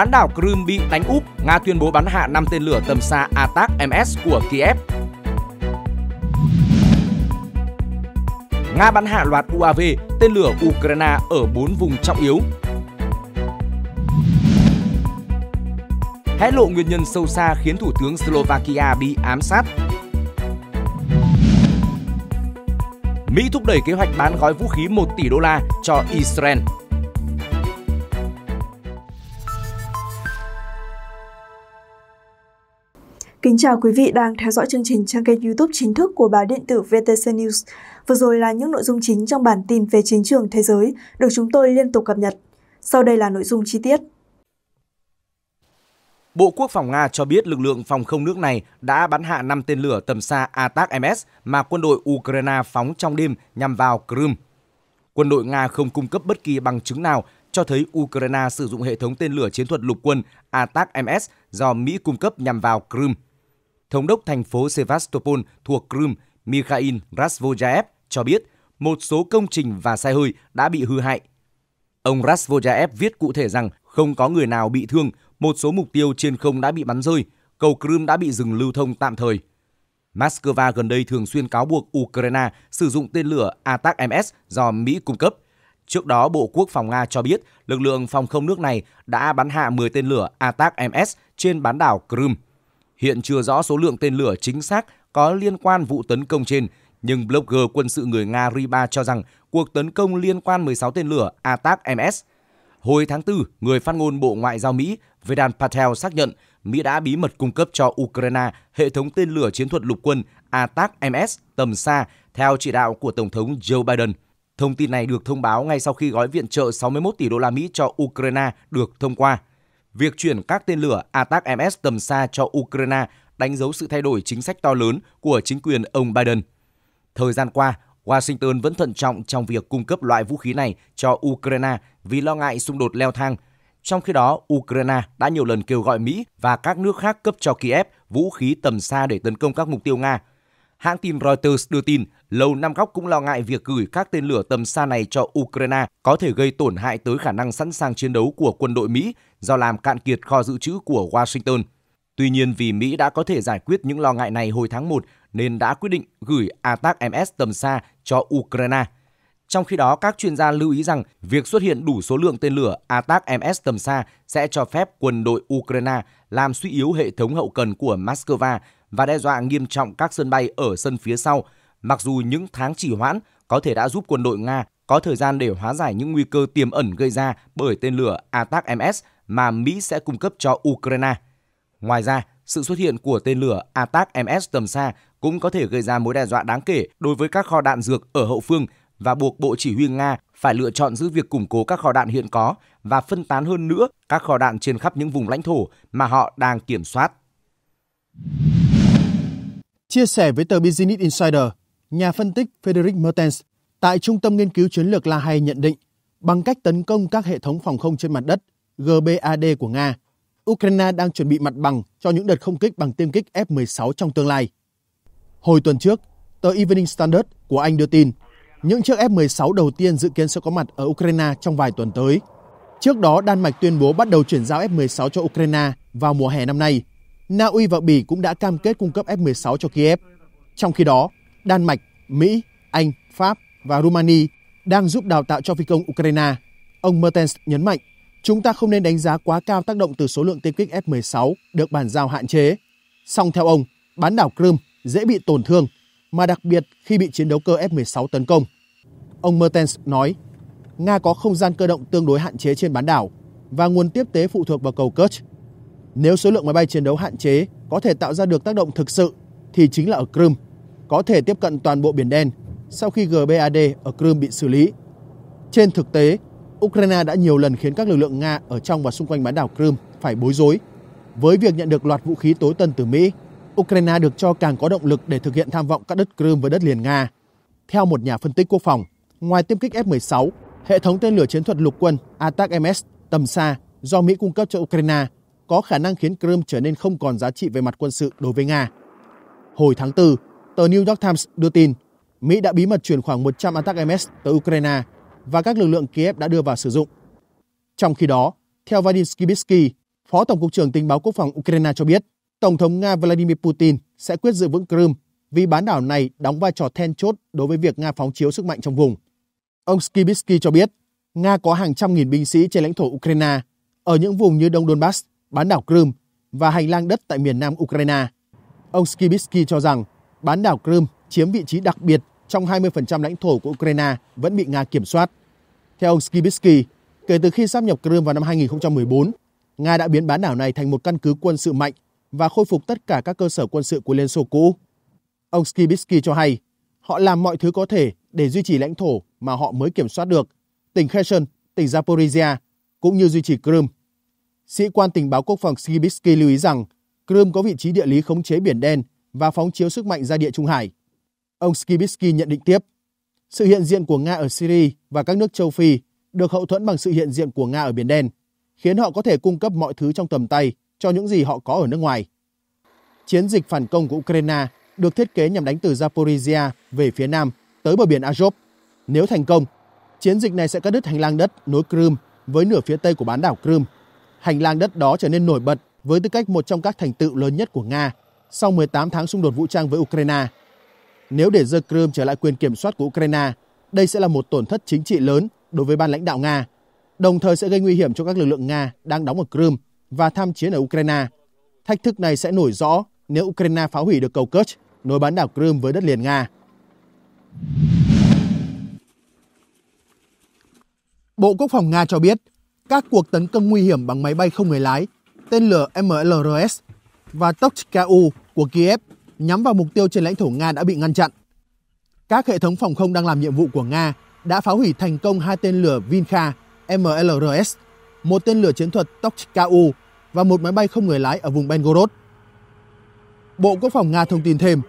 Bán đảo Crimea bị đánh úp, Nga tuyên bố bắn hạ 5 tên lửa tầm xa Atak-MS của Kiev. Nga bắn hạ loạt UAV tên lửa Ukraine ở 4 vùng trọng yếu. Hé lộ nguyên nhân sâu xa khiến Thủ tướng Slovakia bị ám sát. Mỹ thúc đẩy kế hoạch bán gói vũ khí 1 tỷ đô la cho Israel. Kính chào quý vị đang theo dõi chương trình trang kênh youtube chính thức của báo điện tử VTC News. Vừa rồi là những nội dung chính trong bản tin về chiến trường thế giới được chúng tôi liên tục cập nhật. Sau đây là nội dung chi tiết. Bộ Quốc phòng Nga cho biết lực lượng phòng không nước này đã bắn hạ 5 tên lửa tầm xa ATAC-MS mà quân đội Ukraine phóng trong đêm nhằm vào Crimea. Quân đội Nga không cung cấp bất kỳ bằng chứng nào cho thấy Ukraine sử dụng hệ thống tên lửa chiến thuật lục quân ATAC-MS do Mỹ cung cấp nhằm vào Crimea. Thống đốc thành phố Sevastopol thuộc Crimea Mikhail Rasvojaev cho biết một số công trình và xe hơi đã bị hư hại. Ông Rasvojaev viết cụ thể rằng không có người nào bị thương, một số mục tiêu trên không đã bị bắn rơi, cầu Crimea đã bị dừng lưu thông tạm thời. Moscow gần đây thường xuyên cáo buộc Ukraine sử dụng tên lửa Atak-MS do Mỹ cung cấp. Trước đó, Bộ Quốc phòng Nga cho biết lực lượng phòng không nước này đã bắn hạ 10 tên lửa Atak-MS trên bán đảo Crimea. Hiện chưa rõ số lượng tên lửa chính xác có liên quan vụ tấn công trên, nhưng blogger quân sự người Nga Riba cho rằng cuộc tấn công liên quan 16 tên lửa ATAC-MS. Hồi tháng 4, người phát ngôn Bộ Ngoại giao Mỹ Vedant Patel xác nhận Mỹ đã bí mật cung cấp cho Ukraine hệ thống tên lửa chiến thuật lục quân ATAC-MS tầm xa theo chỉ đạo của Tổng thống Joe Biden. Thông tin này được thông báo ngay sau khi gói viện trợ 61 tỷ đô la Mỹ cho Ukraine được thông qua. Việc chuyển các tên lửa attack MS tầm xa cho Ukraine đánh dấu sự thay đổi chính sách to lớn của chính quyền ông Biden. Thời gian qua, Washington vẫn thận trọng trong việc cung cấp loại vũ khí này cho Ukraine vì lo ngại xung đột leo thang. Trong khi đó, Ukraine đã nhiều lần kêu gọi Mỹ và các nước khác cấp cho Kiev vũ khí tầm xa để tấn công các mục tiêu Nga Hãng tin Reuters đưa tin, Lầu Năm Góc cũng lo ngại việc gửi các tên lửa tầm xa này cho Ukraine có thể gây tổn hại tới khả năng sẵn sàng chiến đấu của quân đội Mỹ do làm cạn kiệt kho dự trữ của Washington. Tuy nhiên vì Mỹ đã có thể giải quyết những lo ngại này hồi tháng 1 nên đã quyết định gửi ATAC-MS tầm xa cho Ukraine. Trong khi đó, các chuyên gia lưu ý rằng việc xuất hiện đủ số lượng tên lửa ATAC-MS tầm xa sẽ cho phép quân đội Ukraine làm suy yếu hệ thống hậu cần của Moscow và đe dọa nghiêm trọng các sân bay ở sân phía sau, mặc dù những tháng trì hoãn có thể đã giúp quân đội Nga có thời gian để hóa giải những nguy cơ tiềm ẩn gây ra bởi tên lửa ATAC-MS mà Mỹ sẽ cung cấp cho Ukraine. Ngoài ra, sự xuất hiện của tên lửa ATAC-MS tầm xa cũng có thể gây ra mối đe dọa đáng kể đối với các kho đạn dược ở hậu phương và buộc Bộ Chỉ huy Nga phải lựa chọn giữ việc củng cố các kho đạn hiện có và phân tán hơn nữa các kho đạn trên khắp những vùng lãnh thổ mà họ đang kiểm soát. Chia sẻ với tờ Business Insider, nhà phân tích Frederick Mertens tại Trung tâm Nghiên cứu Chiến lược La Hay nhận định, bằng cách tấn công các hệ thống phòng không trên mặt đất GBAD của Nga, Ukraine đang chuẩn bị mặt bằng cho những đợt không kích bằng tiêm kích F-16 trong tương lai. Hồi tuần trước, tờ Evening Standard của Anh đưa tin, những chiếc F-16 đầu tiên dự kiến sẽ có mặt ở Ukraine trong vài tuần tới. Trước đó, Đan Mạch tuyên bố bắt đầu chuyển giao F-16 cho Ukraine vào mùa hè năm nay – Na Uy và Bỉ cũng đã cam kết cung cấp F-16 cho Kiev. Trong khi đó, Đan Mạch, Mỹ, Anh, Pháp và Rumani đang giúp đào tạo cho phi công Ukraine. Ông Mertens nhấn mạnh, chúng ta không nên đánh giá quá cao tác động từ số lượng tiêm kích F-16 được bàn giao hạn chế. Song theo ông, bán đảo Crimea dễ bị tổn thương, mà đặc biệt khi bị chiến đấu cơ F-16 tấn công. Ông Mertens nói, Nga có không gian cơ động tương đối hạn chế trên bán đảo và nguồn tiếp tế phụ thuộc vào cầu Kerch nếu số lượng máy bay chiến đấu hạn chế có thể tạo ra được tác động thực sự thì chính là ở Crimea, có thể tiếp cận toàn bộ Biển Đen sau khi GBAD ở Crimea bị xử lý. Trên thực tế, Ukraine đã nhiều lần khiến các lực lượng Nga ở trong và xung quanh bán đảo Crimea phải bối rối. Với việc nhận được loạt vũ khí tối tân từ Mỹ, Ukraine được cho càng có động lực để thực hiện tham vọng các đất Crimea với đất liền Nga. Theo một nhà phân tích quốc phòng, ngoài tiêm kích F-16, hệ thống tên lửa chiến thuật lục quân ATAC-MS tầm xa do Mỹ cung cấp cho Ukraine có khả năng khiến Crimea trở nên không còn giá trị về mặt quân sự đối với Nga. Hồi tháng 4, tờ New York Times đưa tin Mỹ đã bí mật chuyển khoảng 100 attack MS tới Ukraine và các lực lượng Kiev đã đưa vào sử dụng. Trong khi đó, theo Vadim Skibitsky, Phó Tổng cục trưởng Tình báo Quốc phòng Ukraine cho biết, Tổng thống Nga Vladimir Putin sẽ quyết giữ vững Crimea vì bán đảo này đóng vai trò then chốt đối với việc Nga phóng chiếu sức mạnh trong vùng. Ông Skibitsky cho biết, Nga có hàng trăm nghìn binh sĩ trên lãnh thổ Ukraine, ở những vùng như Đông Donbass, bán đảo Crimea và hành lang đất tại miền nam Ukraine. Ông Skibitsky cho rằng bán đảo Crimea chiếm vị trí đặc biệt trong 20% lãnh thổ của Ukraine vẫn bị Nga kiểm soát. Theo ông Skibitsky, kể từ khi sáp nhập Crimea vào năm 2014, Nga đã biến bán đảo này thành một căn cứ quân sự mạnh và khôi phục tất cả các cơ sở quân sự của Liên Xô cũ. Ông Skibitsky cho hay, họ làm mọi thứ có thể để duy trì lãnh thổ mà họ mới kiểm soát được, tỉnh Kherson, tỉnh Zaporizhia, cũng như duy trì Crimea Sĩ quan tình báo quốc phòng Skibitsky lưu ý rằng Crimea có vị trí địa lý khống chế Biển Đen và phóng chiếu sức mạnh ra địa Trung Hải. Ông Skibitsky nhận định tiếp, sự hiện diện của Nga ở Syria và các nước châu Phi được hậu thuẫn bằng sự hiện diện của Nga ở Biển Đen, khiến họ có thể cung cấp mọi thứ trong tầm tay cho những gì họ có ở nước ngoài. Chiến dịch phản công của Ukraine được thiết kế nhằm đánh từ Zaporizhia về phía nam tới bờ biển Azov. Nếu thành công, chiến dịch này sẽ cắt đứt hành lang đất nối Crimea với nửa phía tây của bán đảo Crimea hành lang đất đó trở nên nổi bật với tư cách một trong các thành tựu lớn nhất của Nga sau 18 tháng xung đột vũ trang với Ukraine. Nếu để The Crimea trở lại quyền kiểm soát của Ukraine, đây sẽ là một tổn thất chính trị lớn đối với ban lãnh đạo Nga, đồng thời sẽ gây nguy hiểm cho các lực lượng Nga đang đóng ở Crimea và tham chiến ở Ukraine. Thách thức này sẽ nổi rõ nếu Ukraine phá hủy được cầu Kerch nối bán đảo Crimea với đất liền Nga. Bộ Quốc phòng Nga cho biết các cuộc tấn công nguy hiểm bằng máy bay không người lái, tên lửa MLRS và Tochka-U của Kiev nhắm vào mục tiêu trên lãnh thổ Nga đã bị ngăn chặn. Các hệ thống phòng không đang làm nhiệm vụ của Nga đã phá hủy thành công hai tên lửa Vinkha MLRS, một tên lửa chiến thuật Tochka-U và một máy bay không người lái ở vùng Belgorod. Bộ Quốc phòng Nga thông tin thêm,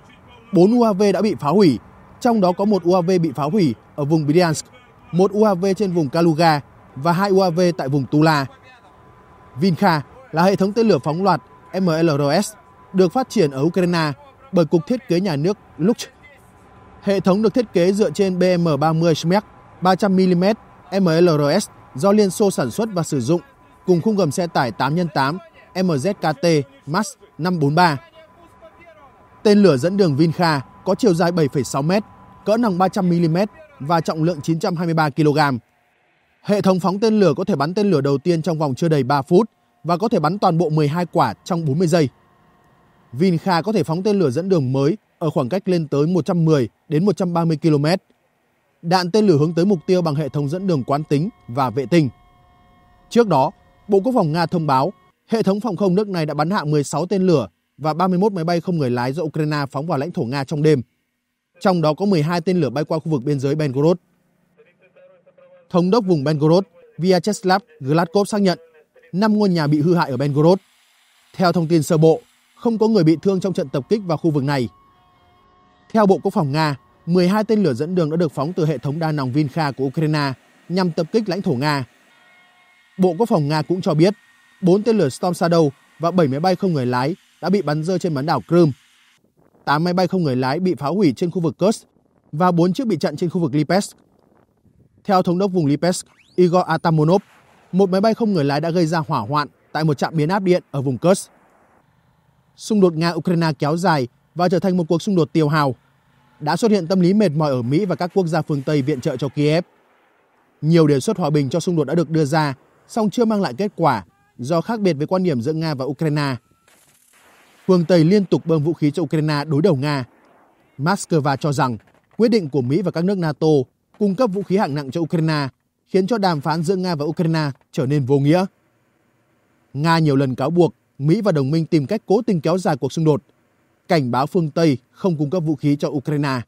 4 UAV đã bị phá hủy, trong đó có một UAV bị phá hủy ở vùng Bryansk, một UAV trên vùng Kaluga và hai UAV tại vùng Tula. Vinkha là hệ thống tên lửa phóng loạt MLRS được phát triển ở Ukraine bởi Cục Thiết kế Nhà nước Lux. Hệ thống được thiết kế dựa trên BM-30 Schmeck 300mm MLRS do Liên Xô sản xuất và sử dụng cùng khung gầm xe tải 8x8 MZKT MAX 543. Tên lửa dẫn đường Vinkha có chiều dài 7,6m, cỡ nòng 300mm và trọng lượng 923 kg Hệ thống phóng tên lửa có thể bắn tên lửa đầu tiên trong vòng chưa đầy 3 phút và có thể bắn toàn bộ 12 quả trong 40 giây. Vinkha có thể phóng tên lửa dẫn đường mới ở khoảng cách lên tới 110 đến 130 km. Đạn tên lửa hướng tới mục tiêu bằng hệ thống dẫn đường quán tính và vệ tinh. Trước đó, Bộ Quốc phòng Nga thông báo hệ thống phòng không nước này đã bắn hạ 16 tên lửa và 31 máy bay không người lái do Ukraine phóng vào lãnh thổ Nga trong đêm. Trong đó có 12 tên lửa bay qua khu vực biên giới Belgorod. Thống đốc vùng Belgorod Vyacheslav Gladkov xác nhận 5 ngôi nhà bị hư hại ở Belgorod. Theo thông tin sơ bộ, không có người bị thương trong trận tập kích vào khu vực này. Theo Bộ Quốc phòng Nga, 12 tên lửa dẫn đường đã được phóng từ hệ thống đa nòng Vinkha của Ukraine nhằm tập kích lãnh thổ Nga. Bộ Quốc phòng Nga cũng cho biết, 4 tên lửa Storm Shadow và 7 máy bay không người lái đã bị bắn rơi trên bán đảo Crimea. 8 máy bay không người lái bị phá hủy trên khu vực Kursk và 4 chiếc bị chặn trên khu vực Lipetsk. Theo thống đốc vùng Lipetsk, Igor Atamonov, một máy bay không người lái đã gây ra hỏa hoạn tại một trạm biến áp điện ở vùng Kursk. Xung đột Nga-Ukraine kéo dài và trở thành một cuộc xung đột tiêu hào. Đã xuất hiện tâm lý mệt mỏi ở Mỹ và các quốc gia phương Tây viện trợ cho Kiev. Nhiều đề xuất hòa bình cho xung đột đã được đưa ra, song chưa mang lại kết quả do khác biệt với quan điểm giữa Nga và Ukraine. Phương Tây liên tục bơm vũ khí cho Ukraine đối đầu Nga. Moscow cho rằng quyết định của Mỹ và các nước NATO cung cấp vũ khí hạng nặng cho Ukraine, khiến cho đàm phán giữa Nga và Ukraine trở nên vô nghĩa. Nga nhiều lần cáo buộc Mỹ và đồng minh tìm cách cố tình kéo dài cuộc xung đột, cảnh báo phương Tây không cung cấp vũ khí cho Ukraine.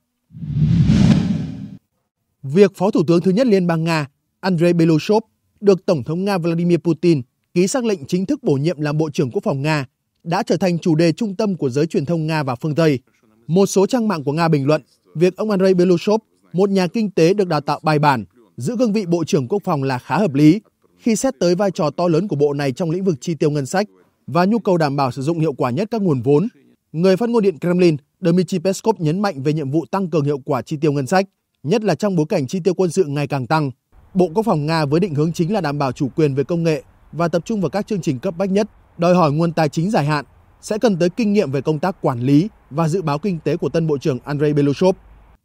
Việc Phó Thủ tướng thứ nhất Liên bang Nga Andrei Beloshov được Tổng thống Nga Vladimir Putin ký xác lệnh chính thức bổ nhiệm làm Bộ trưởng Quốc phòng Nga đã trở thành chủ đề trung tâm của giới truyền thông Nga và phương Tây. Một số trang mạng của Nga bình luận việc ông Andrei Beloshov một nhà kinh tế được đào tạo bài bản, giữ cương vị Bộ trưởng Quốc phòng là khá hợp lý khi xét tới vai trò to lớn của bộ này trong lĩnh vực chi tiêu ngân sách và nhu cầu đảm bảo sử dụng hiệu quả nhất các nguồn vốn. Người phát ngôn điện Kremlin Dmitry Peskov nhấn mạnh về nhiệm vụ tăng cường hiệu quả chi tiêu ngân sách, nhất là trong bối cảnh chi tiêu quân sự ngày càng tăng. Bộ Quốc phòng Nga với định hướng chính là đảm bảo chủ quyền về công nghệ và tập trung vào các chương trình cấp bách nhất, đòi hỏi nguồn tài chính dài hạn, sẽ cần tới kinh nghiệm về công tác quản lý và dự báo kinh tế của tân Bộ trưởng Andrei Belousov.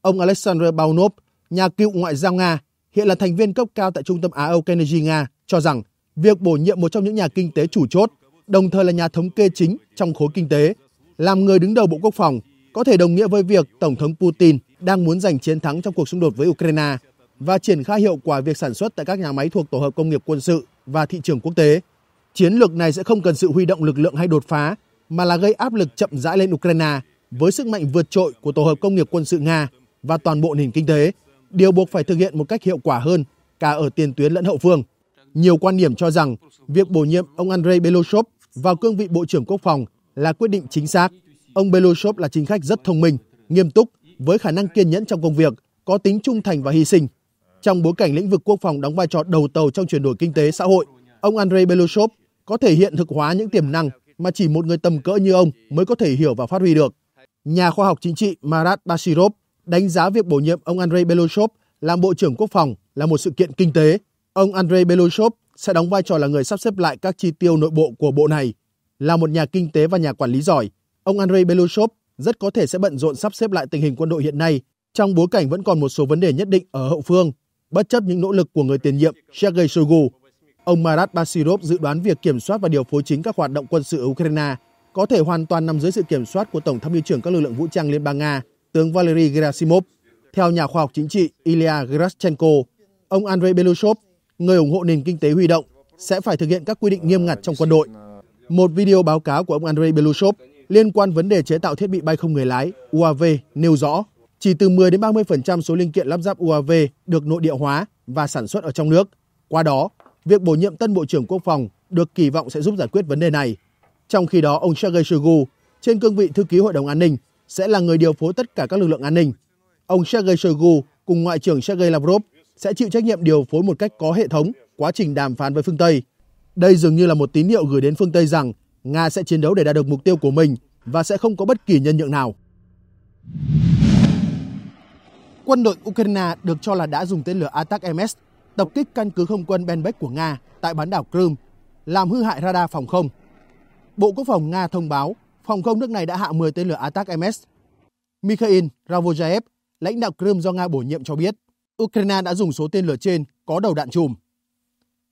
Ông Alexander Baunov, nhà cựu ngoại giao Nga, hiện là thành viên cấp cao tại Trung tâm Á-Âu Carnegie Nga, cho rằng việc bổ nhiệm một trong những nhà kinh tế chủ chốt, đồng thời là nhà thống kê chính trong khối kinh tế, làm người đứng đầu Bộ Quốc phòng có thể đồng nghĩa với việc Tổng thống Putin đang muốn giành chiến thắng trong cuộc xung đột với Ukraine và triển khai hiệu quả việc sản xuất tại các nhà máy thuộc tổ hợp công nghiệp quân sự và thị trường quốc tế. Chiến lược này sẽ không cần sự huy động lực lượng hay đột phá, mà là gây áp lực chậm rãi lên Ukraine với sức mạnh vượt trội của tổ hợp công nghiệp quân sự Nga và toàn bộ nền kinh tế, điều buộc phải thực hiện một cách hiệu quả hơn cả ở tiền tuyến lẫn hậu phương. Nhiều quan điểm cho rằng việc bổ nhiệm ông Andrei Beloshov vào cương vị Bộ trưởng Quốc phòng là quyết định chính xác. Ông Beloshov là chính khách rất thông minh, nghiêm túc, với khả năng kiên nhẫn trong công việc, có tính trung thành và hy sinh. Trong bối cảnh lĩnh vực quốc phòng đóng vai trò đầu tàu trong chuyển đổi kinh tế xã hội, ông Andrei Beloshov có thể hiện thực hóa những tiềm năng mà chỉ một người tầm cỡ như ông mới có thể hiểu và phát huy được. Nhà khoa học chính trị Marat Bashirov đánh giá việc bổ nhiệm ông Andrei Beloshov làm Bộ trưởng Quốc phòng là một sự kiện kinh tế. Ông Andrei Beloshov sẽ đóng vai trò là người sắp xếp lại các chi tiêu nội bộ của bộ này. Là một nhà kinh tế và nhà quản lý giỏi, ông Andrei Beloshov rất có thể sẽ bận rộn sắp xếp lại tình hình quân đội hiện nay trong bối cảnh vẫn còn một số vấn đề nhất định ở hậu phương. Bất chấp những nỗ lực của người tiền nhiệm Sergei Shoigu, ông Marat Basirov dự đoán việc kiểm soát và điều phối chính các hoạt động quân sự ở Ukraine có thể hoàn toàn nằm dưới sự kiểm soát của Tổng tham mưu trưởng các lực lượng vũ trang Liên bang Nga tướng Valery Gerasimov. Theo nhà khoa học chính trị Ilya Grashchenko, ông Andrei Belousov, người ủng hộ nền kinh tế huy động, sẽ phải thực hiện các quy định nghiêm ngặt trong quân đội. Một video báo cáo của ông Andrei Belousov liên quan vấn đề chế tạo thiết bị bay không người lái UAV nêu rõ chỉ từ 10 đến 30% số linh kiện lắp ráp UAV được nội địa hóa và sản xuất ở trong nước. Qua đó, việc bổ nhiệm tân Bộ trưởng Quốc phòng được kỳ vọng sẽ giúp giải quyết vấn đề này. Trong khi đó, ông Sergei Shoigu trên cương vị thư ký Hội đồng An ninh sẽ là người điều phối tất cả các lực lượng an ninh. Ông Sergei Shoigu cùng Ngoại trưởng Sergei Lavrov sẽ chịu trách nhiệm điều phối một cách có hệ thống quá trình đàm phán với phương Tây. Đây dường như là một tín hiệu gửi đến phương Tây rằng Nga sẽ chiến đấu để đạt được mục tiêu của mình và sẽ không có bất kỳ nhân nhượng nào. Quân đội Ukraine được cho là đã dùng tên lửa Atak-MS tập kích căn cứ không quân Benbek của Nga tại bán đảo Crimea, làm hư hại radar phòng không. Bộ Quốc phòng Nga thông báo phòng không nước này đã hạ 10 tên lửa Atak-MS. Mikhail Ravojaev, lãnh đạo Crimea do Nga bổ nhiệm cho biết, Ukraine đã dùng số tên lửa trên có đầu đạn chùm.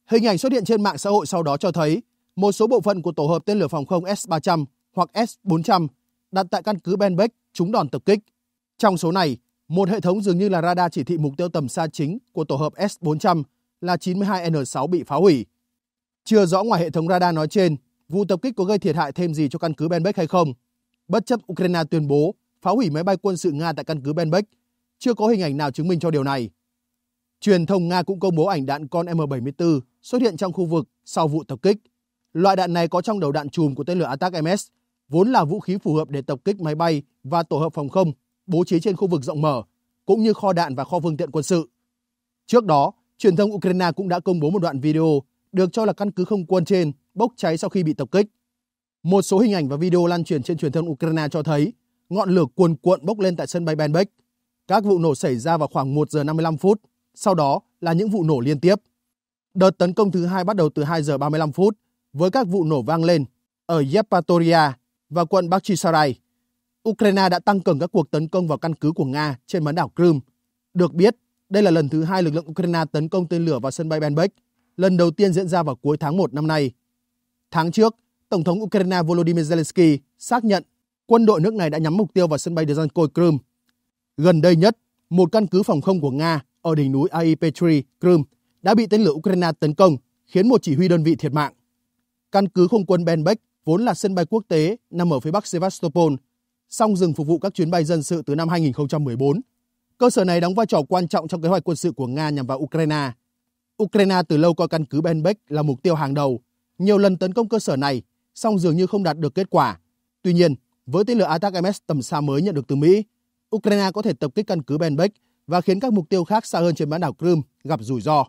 Hình ảnh xuất hiện trên mạng xã hội sau đó cho thấy một số bộ phận của tổ hợp tên lửa phòng không S-300 hoặc S-400 đặt tại căn cứ Benbeck trúng đòn tập kích. Trong số này, một hệ thống dường như là radar chỉ thị mục tiêu tầm xa chính của tổ hợp S-400 là 92N6 bị phá hủy. Chưa rõ ngoài hệ thống radar nói trên vụ tập kích có gây thiệt hại thêm gì cho căn cứ Benbek hay không. Bất chấp Ukraine tuyên bố phá hủy máy bay quân sự Nga tại căn cứ Benbek, chưa có hình ảnh nào chứng minh cho điều này. Truyền thông Nga cũng công bố ảnh đạn con M74 xuất hiện trong khu vực sau vụ tập kích. Loại đạn này có trong đầu đạn chùm của tên lửa Attack MS, vốn là vũ khí phù hợp để tập kích máy bay và tổ hợp phòng không bố trí trên khu vực rộng mở, cũng như kho đạn và kho phương tiện quân sự. Trước đó, truyền thông Ukraine cũng đã công bố một đoạn video được cho là căn cứ không quân trên bốc cháy sau khi bị tập kích. Một số hình ảnh và video lan truyền trên truyền thông Ukraine cho thấy ngọn lửa cuồn cuộn bốc lên tại sân bay Benbeck. Các vụ nổ xảy ra vào khoảng 1 giờ 55 phút, sau đó là những vụ nổ liên tiếp. Đợt tấn công thứ hai bắt đầu từ 2 giờ 35 phút với các vụ nổ vang lên ở Yevpatoria và quận Bakhchisarai. Ukraine đã tăng cường các cuộc tấn công vào căn cứ của Nga trên bán đảo Crimea. Được biết, đây là lần thứ hai lực lượng Ukraine tấn công tên lửa vào sân bay Benbeck, lần đầu tiên diễn ra vào cuối tháng 1 năm nay. Tháng trước, Tổng thống Ukraine Volodymyr Zelensky xác nhận quân đội nước này đã nhắm mục tiêu vào sân bay Dzhankoy Crimea. Gần đây nhất, một căn cứ phòng không của Nga ở đỉnh núi Aipetri, Crimea đã bị tên lửa Ukraine tấn công, khiến một chỉ huy đơn vị thiệt mạng. Căn cứ không quân Benbek vốn là sân bay quốc tế nằm ở phía bắc Sevastopol, song dừng phục vụ các chuyến bay dân sự từ năm 2014. Cơ sở này đóng vai trò quan trọng trong kế hoạch quân sự của Nga nhằm vào Ukraine. Ukraine từ lâu coi căn cứ Benbek là mục tiêu hàng đầu nhiều lần tấn công cơ sở này, song dường như không đạt được kết quả. Tuy nhiên, với tên lửa ATACMS tầm xa mới nhận được từ Mỹ, Ukraine có thể tập kích căn cứ Benbek và khiến các mục tiêu khác xa hơn trên bán đảo Crimea gặp rủi ro.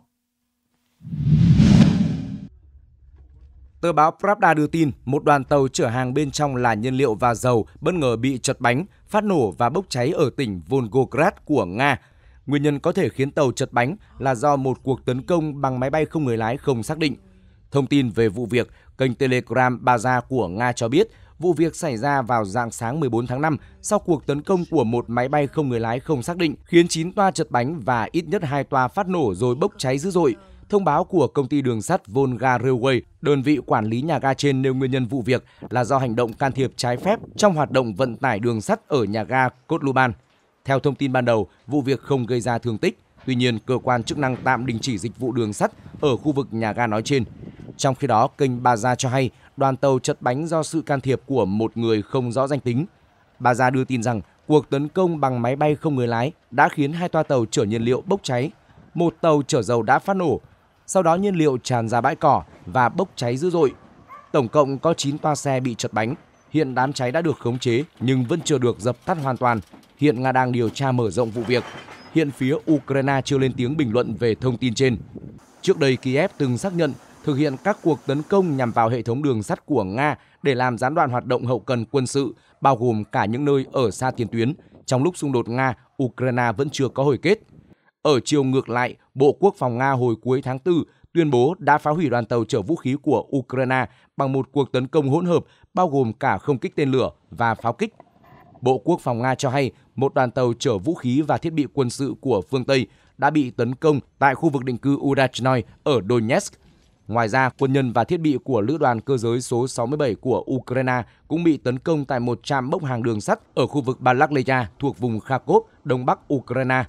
Tờ báo Pravda đưa tin, một đoàn tàu chở hàng bên trong là nhiên liệu và dầu bất ngờ bị chật bánh, phát nổ và bốc cháy ở tỉnh Volgograd của Nga. Nguyên nhân có thể khiến tàu chật bánh là do một cuộc tấn công bằng máy bay không người lái không xác định. Thông tin về vụ việc, kênh Telegram Baza của Nga cho biết vụ việc xảy ra vào dạng sáng 14 tháng 5 sau cuộc tấn công của một máy bay không người lái không xác định, khiến 9 toa chật bánh và ít nhất 2 toa phát nổ rồi bốc cháy dữ dội. Thông báo của công ty đường sắt Volga Railway, đơn vị quản lý nhà ga trên nêu nguyên nhân vụ việc là do hành động can thiệp trái phép trong hoạt động vận tải đường sắt ở nhà ga Kotluban. Theo thông tin ban đầu, vụ việc không gây ra thương tích. Tuy nhiên, cơ quan chức năng tạm đình chỉ dịch vụ đường sắt ở khu vực nhà ga nói trên. Trong khi đó, kênh Bà Gia cho hay đoàn tàu chật bánh do sự can thiệp của một người không rõ danh tính. Bà Gia đưa tin rằng cuộc tấn công bằng máy bay không người lái đã khiến hai toa tàu chở nhiên liệu bốc cháy, một tàu chở dầu đã phát nổ, sau đó nhiên liệu tràn ra bãi cỏ và bốc cháy dữ dội. Tổng cộng có 9 toa xe bị chật bánh. Hiện đám cháy đã được khống chế nhưng vẫn chưa được dập tắt hoàn toàn. Hiện Nga đang điều tra mở rộng vụ việc. Hiện phía Ukraine chưa lên tiếng bình luận về thông tin trên. Trước đây, Kiev từng xác nhận thực hiện các cuộc tấn công nhằm vào hệ thống đường sắt của Nga để làm gián đoạn hoạt động hậu cần quân sự, bao gồm cả những nơi ở xa tiền tuyến, trong lúc xung đột Nga-Ukraine vẫn chưa có hồi kết. Ở chiều ngược lại, Bộ Quốc phòng Nga hồi cuối tháng 4 tuyên bố đã phá hủy đoàn tàu chở vũ khí của Ukraine bằng một cuộc tấn công hỗn hợp bao gồm cả không kích tên lửa và pháo kích. Bộ Quốc phòng Nga cho hay một đoàn tàu chở vũ khí và thiết bị quân sự của phương Tây đã bị tấn công tại khu vực định cư Urachnoi ở Donetsk. Ngoài ra, quân nhân và thiết bị của lữ đoàn cơ giới số 67 của Ukraine cũng bị tấn công tại một trạm bốc hàng đường sắt ở khu vực Balakleya thuộc vùng Kharkov, đông bắc Ukraine.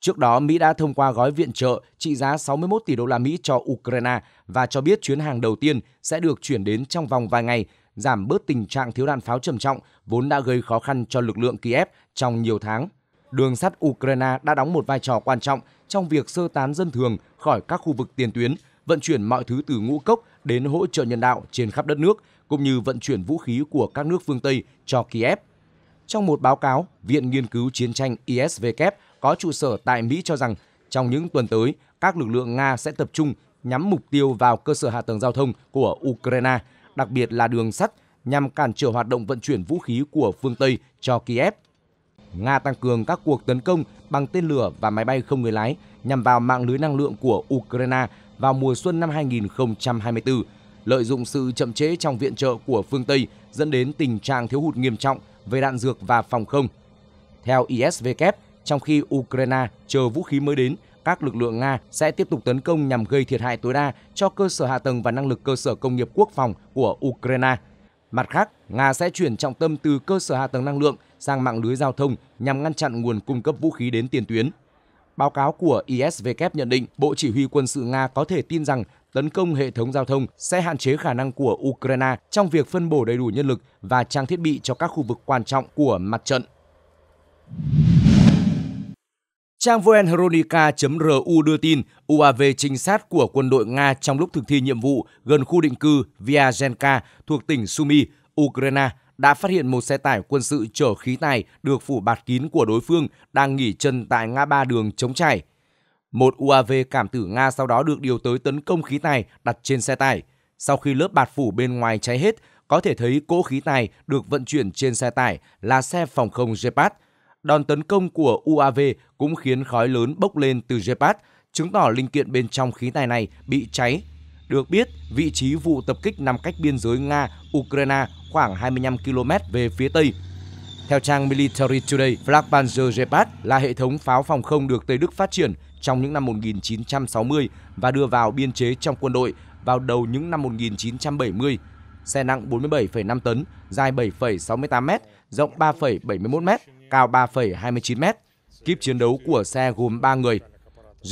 Trước đó, Mỹ đã thông qua gói viện trợ trị giá 61 tỷ đô la Mỹ cho Ukraine và cho biết chuyến hàng đầu tiên sẽ được chuyển đến trong vòng vài ngày giảm bớt tình trạng thiếu đạn pháo trầm trọng vốn đã gây khó khăn cho lực lượng Kiev trong nhiều tháng. Đường sắt Ukraine đã đóng một vai trò quan trọng trong việc sơ tán dân thường khỏi các khu vực tiền tuyến, vận chuyển mọi thứ từ ngũ cốc đến hỗ trợ nhân đạo trên khắp đất nước, cũng như vận chuyển vũ khí của các nước phương Tây cho Kiev. Trong một báo cáo, Viện Nghiên cứu Chiến tranh ISVK có trụ sở tại Mỹ cho rằng trong những tuần tới, các lực lượng Nga sẽ tập trung nhắm mục tiêu vào cơ sở hạ tầng giao thông của Ukraine đặc biệt là đường sắt, nhằm cản trở hoạt động vận chuyển vũ khí của phương Tây cho Kiev. Nga tăng cường các cuộc tấn công bằng tên lửa và máy bay không người lái nhằm vào mạng lưới năng lượng của Ukraine vào mùa xuân năm 2024, lợi dụng sự chậm chế trong viện trợ của phương Tây dẫn đến tình trạng thiếu hụt nghiêm trọng về đạn dược và phòng không. Theo ISVK, e trong khi Ukraine chờ vũ khí mới đến, các lực lượng Nga sẽ tiếp tục tấn công nhằm gây thiệt hại tối đa cho cơ sở hạ tầng và năng lực cơ sở công nghiệp quốc phòng của Ukraine. Mặt khác, Nga sẽ chuyển trọng tâm từ cơ sở hạ tầng năng lượng sang mạng lưới giao thông nhằm ngăn chặn nguồn cung cấp vũ khí đến tiền tuyến. Báo cáo của isvk nhận định Bộ Chỉ huy quân sự Nga có thể tin rằng tấn công hệ thống giao thông sẽ hạn chế khả năng của Ukraine trong việc phân bổ đầy đủ nhân lực và trang thiết bị cho các khu vực quan trọng của mặt trận. Trang Voenhronica.ru đưa tin UAV trinh sát của quân đội Nga trong lúc thực thi nhiệm vụ gần khu định cư Vyazhenka thuộc tỉnh Sumy, Ukraine đã phát hiện một xe tải quân sự chở khí tài được phủ bạt kín của đối phương đang nghỉ chân tại ngã ba đường chống trải. Một UAV cảm tử Nga sau đó được điều tới tấn công khí tài đặt trên xe tải. Sau khi lớp bạt phủ bên ngoài cháy hết, có thể thấy cỗ khí tài được vận chuyển trên xe tải là xe phòng không Gepard – đòn tấn công của UAV cũng khiến khói lớn bốc lên từ Gepard, chứng tỏ linh kiện bên trong khí tài này bị cháy. Được biết, vị trí vụ tập kích nằm cách biên giới Nga-Ukraine khoảng 25 km về phía tây. Theo trang Military Today, Flak Panzer Gepard là hệ thống pháo phòng không được Tây Đức phát triển trong những năm 1960 và đưa vào biên chế trong quân đội vào đầu những năm 1970. Xe nặng 47,5 tấn, dài 7,68 m, rộng 3,71 m cao 3,29m. Kíp chiến đấu của xe gồm 3 người.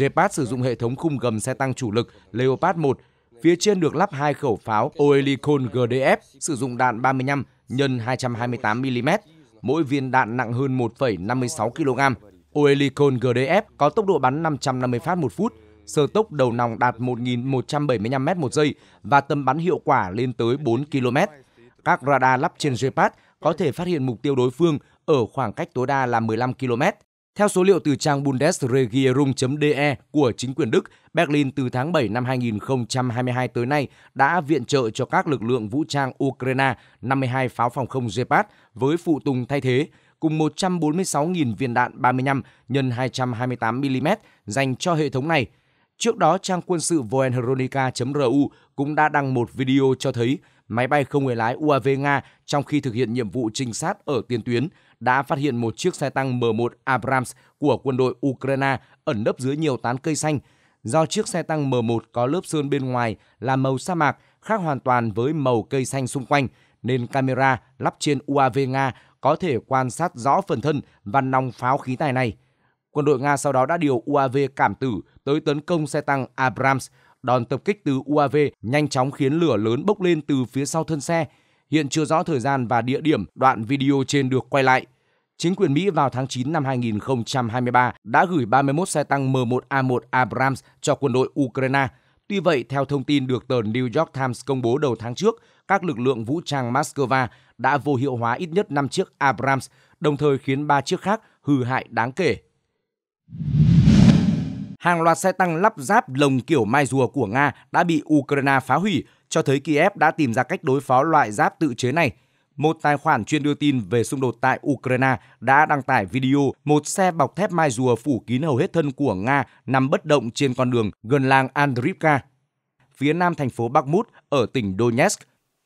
Gepard sử dụng hệ thống khung gầm xe tăng chủ lực Leopard 1. Phía trên được lắp hai khẩu pháo Oelikon GDF sử dụng đạn 35 x 228mm, mỗi viên đạn nặng hơn 1,56 kg. Oelikon GDF có tốc độ bắn 550 phát một phút, sơ tốc đầu nòng đạt 1.175 m một giây và tầm bắn hiệu quả lên tới 4 km. Các radar lắp trên Gepard có thể phát hiện mục tiêu đối phương ở khoảng cách tối đa là 15 km. Theo số liệu từ trang Bundesregierung.de của chính quyền Đức, Berlin từ tháng 7 năm 2022 tới nay đã viện trợ cho các lực lượng vũ trang Ukraine 52 pháo phòng không Gepard với phụ tùng thay thế, cùng 146.000 viên đạn 35 x 228mm dành cho hệ thống này. Trước đó, trang quân sự voenhronica.ru cũng đã đăng một video cho thấy máy bay không người lái UAV Nga trong khi thực hiện nhiệm vụ trinh sát ở tiền tuyến đã phát hiện một chiếc xe tăng M1 Abrams của quân đội Ukraine ẩn nấp dưới nhiều tán cây xanh. Do chiếc xe tăng M1 có lớp sơn bên ngoài là màu sa mạc khác hoàn toàn với màu cây xanh xung quanh, nên camera lắp trên UAV Nga có thể quan sát rõ phần thân và nòng pháo khí tài này. Quân đội Nga sau đó đã điều UAV cảm tử tới tấn công xe tăng Abrams. Đòn tập kích từ UAV nhanh chóng khiến lửa lớn bốc lên từ phía sau thân xe. Hiện chưa rõ thời gian và địa điểm đoạn video trên được quay lại chính quyền Mỹ vào tháng 9 năm 2023 đã gửi 31 xe tăng M1A1 Abrams cho quân đội Ukraine. Tuy vậy, theo thông tin được tờ New York Times công bố đầu tháng trước, các lực lượng vũ trang Moscow đã vô hiệu hóa ít nhất 5 chiếc Abrams, đồng thời khiến 3 chiếc khác hư hại đáng kể. Hàng loạt xe tăng lắp ráp lồng kiểu mai rùa của Nga đã bị Ukraine phá hủy, cho thấy Kiev đã tìm ra cách đối phó loại giáp tự chế này – một tài khoản chuyên đưa tin về xung đột tại Ukraine đã đăng tải video một xe bọc thép mai rùa phủ kín hầu hết thân của Nga nằm bất động trên con đường gần làng Andrivka, phía nam thành phố Bakhmut ở tỉnh Donetsk.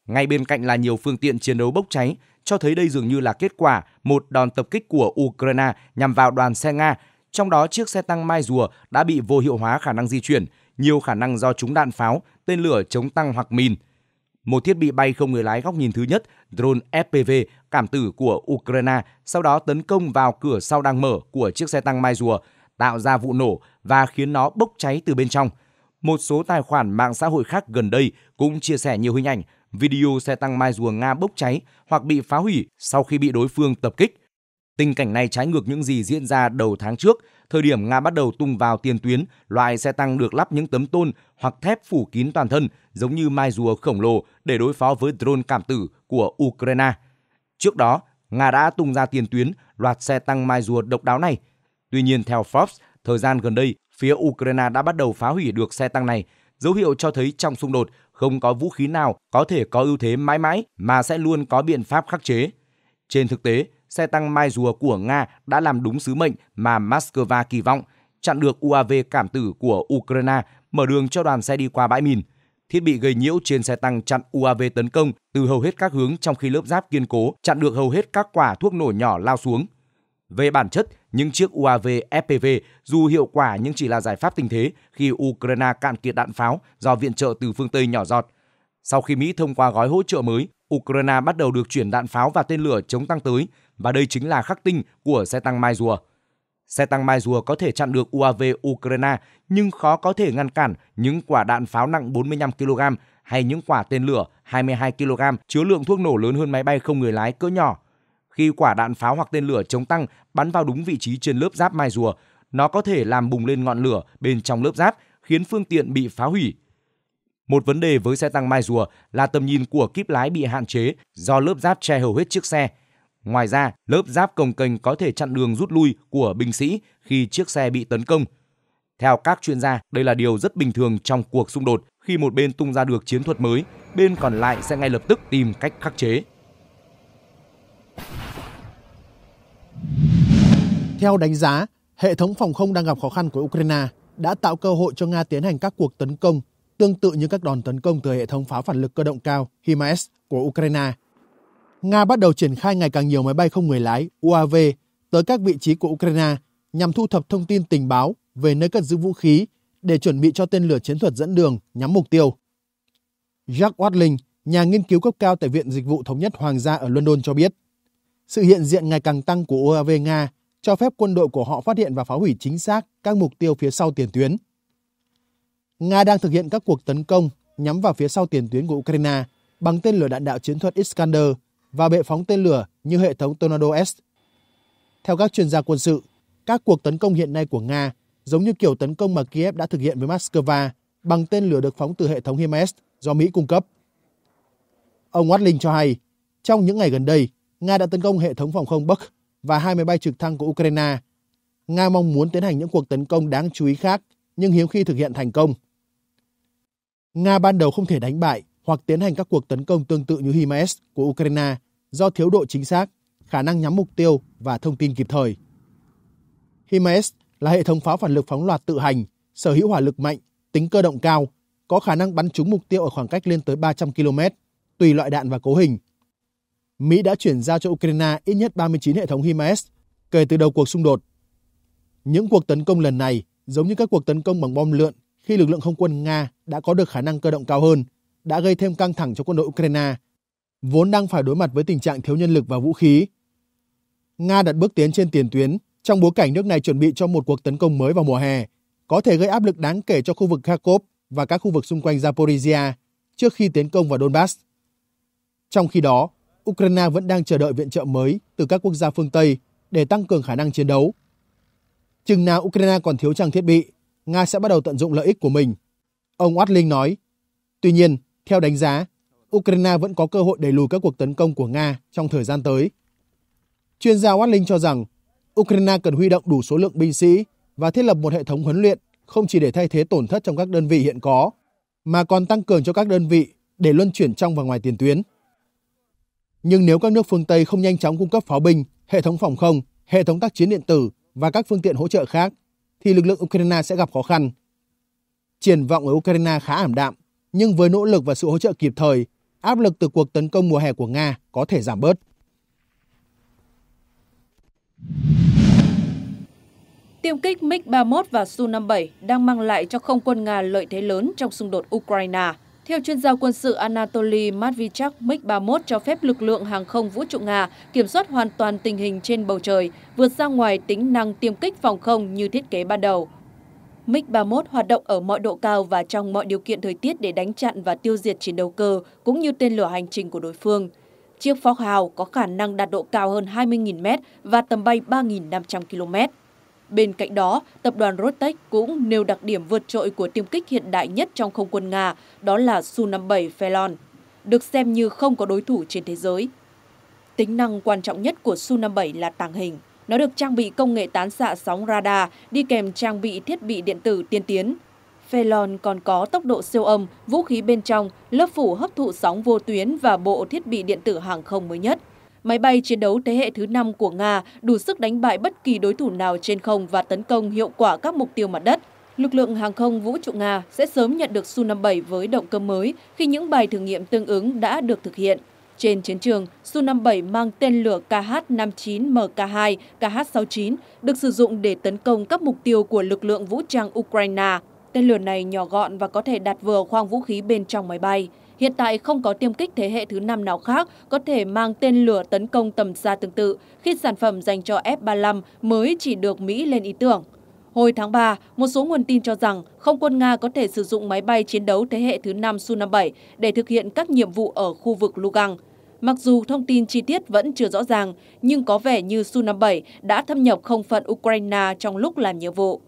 Ngay bên cạnh là nhiều phương tiện chiến đấu bốc cháy, cho thấy đây dường như là kết quả một đòn tập kích của Ukraine nhằm vào đoàn xe Nga, trong đó chiếc xe tăng Mai Rùa đã bị vô hiệu hóa khả năng di chuyển, nhiều khả năng do trúng đạn pháo, tên lửa chống tăng hoặc mìn – một thiết bị bay không người lái góc nhìn thứ nhất, drone FPV, cảm tử của Ukraine, sau đó tấn công vào cửa sau đang mở của chiếc xe tăng Mai Rùa, tạo ra vụ nổ và khiến nó bốc cháy từ bên trong. Một số tài khoản mạng xã hội khác gần đây cũng chia sẻ nhiều hình ảnh, video xe tăng Mai Rùa Nga bốc cháy hoặc bị phá hủy sau khi bị đối phương tập kích. Tình cảnh này trái ngược những gì diễn ra đầu tháng trước thời điểm Nga bắt đầu tung vào tiền tuyến loại xe tăng được lắp những tấm tôn hoặc thép phủ kín toàn thân giống như mai rùa khổng lồ để đối phó với drone cảm tử của Ukraine. Trước đó, Nga đã tung ra tiền tuyến loạt xe tăng mai rùa độc đáo này. Tuy nhiên, theo Forbes, thời gian gần đây, phía Ukraine đã bắt đầu phá hủy được xe tăng này, dấu hiệu cho thấy trong xung đột không có vũ khí nào có thể có ưu thế mãi mãi mà sẽ luôn có biện pháp khắc chế. Trên thực tế, xe tăng Mai Rùa của Nga đã làm đúng sứ mệnh mà Moscow kỳ vọng, chặn được UAV cảm tử của Ukraine, mở đường cho đoàn xe đi qua bãi mìn. Thiết bị gây nhiễu trên xe tăng chặn UAV tấn công từ hầu hết các hướng trong khi lớp giáp kiên cố chặn được hầu hết các quả thuốc nổ nhỏ lao xuống. Về bản chất, những chiếc UAV FPV dù hiệu quả nhưng chỉ là giải pháp tình thế khi Ukraine cạn kiệt đạn pháo do viện trợ từ phương Tây nhỏ giọt. Sau khi Mỹ thông qua gói hỗ trợ mới, Ukraine bắt đầu được chuyển đạn pháo và tên lửa chống tăng tới và đây chính là khắc tinh của xe tăng Mai Rùa. Xe tăng Mai Rùa có thể chặn được UAV Ukraine nhưng khó có thể ngăn cản những quả đạn pháo nặng 45 kg hay những quả tên lửa 22 kg chứa lượng thuốc nổ lớn hơn máy bay không người lái cỡ nhỏ. Khi quả đạn pháo hoặc tên lửa chống tăng bắn vào đúng vị trí trên lớp giáp Mai Rùa, nó có thể làm bùng lên ngọn lửa bên trong lớp giáp, khiến phương tiện bị phá hủy. Một vấn đề với xe tăng Mai Rùa là tầm nhìn của kíp lái bị hạn chế do lớp giáp che hầu hết chiếc xe, Ngoài ra, lớp giáp công kênh có thể chặn đường rút lui của binh sĩ khi chiếc xe bị tấn công. Theo các chuyên gia, đây là điều rất bình thường trong cuộc xung đột khi một bên tung ra được chiến thuật mới, bên còn lại sẽ ngay lập tức tìm cách khắc chế. Theo đánh giá, hệ thống phòng không đang gặp khó khăn của Ukraine đã tạo cơ hội cho Nga tiến hành các cuộc tấn công tương tự như các đòn tấn công từ hệ thống pháo phản lực cơ động cao HIMARS của Ukraine Nga bắt đầu triển khai ngày càng nhiều máy bay không người lái UAV tới các vị trí của Ukraine nhằm thu thập thông tin tình báo về nơi cất giữ vũ khí để chuẩn bị cho tên lửa chiến thuật dẫn đường nhắm mục tiêu. Jack Watling, nhà nghiên cứu cấp cao tại Viện Dịch vụ Thống nhất Hoàng gia ở London cho biết, sự hiện diện ngày càng tăng của UAV Nga cho phép quân đội của họ phát hiện và phá hủy chính xác các mục tiêu phía sau tiền tuyến. Nga đang thực hiện các cuộc tấn công nhắm vào phía sau tiền tuyến của Ukraine bằng tên lửa đạn đạo chiến thuật Iskander và bệ phóng tên lửa như hệ thống Tornado S. Theo các chuyên gia quân sự, các cuộc tấn công hiện nay của Nga giống như kiểu tấn công mà Kiev đã thực hiện với Moscow bằng tên lửa được phóng từ hệ thống HIMARS do Mỹ cung cấp. Ông Watling cho hay, trong những ngày gần đây, Nga đã tấn công hệ thống phòng không Buk và hai máy bay trực thăng của Ukraine. Nga mong muốn tiến hành những cuộc tấn công đáng chú ý khác, nhưng hiếm khi thực hiện thành công. Nga ban đầu không thể đánh bại hoặc tiến hành các cuộc tấn công tương tự như HIMARS của Ukraine do thiếu độ chính xác, khả năng nhắm mục tiêu và thông tin kịp thời. HIMARS là hệ thống pháo phản lực phóng loạt tự hành, sở hữu hỏa lực mạnh, tính cơ động cao, có khả năng bắn trúng mục tiêu ở khoảng cách lên tới 300 km, tùy loại đạn và cấu hình. Mỹ đã chuyển giao cho Ukraine ít nhất 39 hệ thống HIMARS kể từ đầu cuộc xung đột. Những cuộc tấn công lần này giống như các cuộc tấn công bằng bom lượn khi lực lượng không quân Nga đã có được khả năng cơ động cao hơn – đã gây thêm căng thẳng cho quân đội Ukraine, vốn đang phải đối mặt với tình trạng thiếu nhân lực và vũ khí. Nga đặt bước tiến trên tiền tuyến trong bối cảnh nước này chuẩn bị cho một cuộc tấn công mới vào mùa hè, có thể gây áp lực đáng kể cho khu vực Kharkov và các khu vực xung quanh Zaporizhia trước khi tiến công vào Donbass. Trong khi đó, Ukraine vẫn đang chờ đợi viện trợ mới từ các quốc gia phương Tây để tăng cường khả năng chiến đấu. Chừng nào Ukraine còn thiếu trang thiết bị, Nga sẽ bắt đầu tận dụng lợi ích của mình. Ông Watling nói, tuy nhiên, theo đánh giá, Ukraine vẫn có cơ hội đẩy lùi các cuộc tấn công của Nga trong thời gian tới. Chuyên gia Watling cho rằng Ukraine cần huy động đủ số lượng binh sĩ và thiết lập một hệ thống huấn luyện không chỉ để thay thế tổn thất trong các đơn vị hiện có, mà còn tăng cường cho các đơn vị để luân chuyển trong và ngoài tiền tuyến. Nhưng nếu các nước phương Tây không nhanh chóng cung cấp pháo binh, hệ thống phòng không, hệ thống tác chiến điện tử và các phương tiện hỗ trợ khác, thì lực lượng Ukraine sẽ gặp khó khăn. Triển vọng ở Ukraine khá ảm đạm nhưng với nỗ lực và sự hỗ trợ kịp thời, áp lực từ cuộc tấn công mùa hè của Nga có thể giảm bớt. Tiêm kích MiG-31 và Su-57 đang mang lại cho không quân Nga lợi thế lớn trong xung đột Ukraine. Theo chuyên gia quân sự Anatoly Matvichak, MiG-31 cho phép lực lượng hàng không vũ trụ Nga kiểm soát hoàn toàn tình hình trên bầu trời, vượt ra ngoài tính năng tiêm kích phòng không như thiết kế ban đầu. MiG-31 hoạt động ở mọi độ cao và trong mọi điều kiện thời tiết để đánh chặn và tiêu diệt chiến đấu cơ cũng như tên lửa hành trình của đối phương. Chiếc Phóc Hào có khả năng đạt độ cao hơn 20.000 m và tầm bay 3.500 km. Bên cạnh đó, tập đoàn Rostec cũng nêu đặc điểm vượt trội của tiêm kích hiện đại nhất trong không quân Nga, đó là Su-57 Felon, được xem như không có đối thủ trên thế giới. Tính năng quan trọng nhất của Su-57 là tàng hình. Nó được trang bị công nghệ tán xạ sóng radar, đi kèm trang bị thiết bị điện tử tiên tiến. Phelon còn có tốc độ siêu âm, vũ khí bên trong, lớp phủ hấp thụ sóng vô tuyến và bộ thiết bị điện tử hàng không mới nhất. Máy bay chiến đấu thế hệ thứ 5 của Nga đủ sức đánh bại bất kỳ đối thủ nào trên không và tấn công hiệu quả các mục tiêu mặt đất. Lực lượng hàng không vũ trụ Nga sẽ sớm nhận được Su-57 với động cơ mới khi những bài thử nghiệm tương ứng đã được thực hiện. Trên chiến trường, Su-57 mang tên lửa KH-59MK2, KH-69 được sử dụng để tấn công các mục tiêu của lực lượng vũ trang Ukraine. Tên lửa này nhỏ gọn và có thể đặt vừa khoang vũ khí bên trong máy bay. Hiện tại không có tiêm kích thế hệ thứ năm nào khác có thể mang tên lửa tấn công tầm xa tương tự khi sản phẩm dành cho F-35 mới chỉ được Mỹ lên ý tưởng. Hồi tháng 3, một số nguồn tin cho rằng không quân Nga có thể sử dụng máy bay chiến đấu thế hệ thứ 5 Su-57 để thực hiện các nhiệm vụ ở khu vực Lugang. Mặc dù thông tin chi tiết vẫn chưa rõ ràng, nhưng có vẻ như Su-57 đã thâm nhập không phận Ukraine trong lúc làm nhiệm vụ.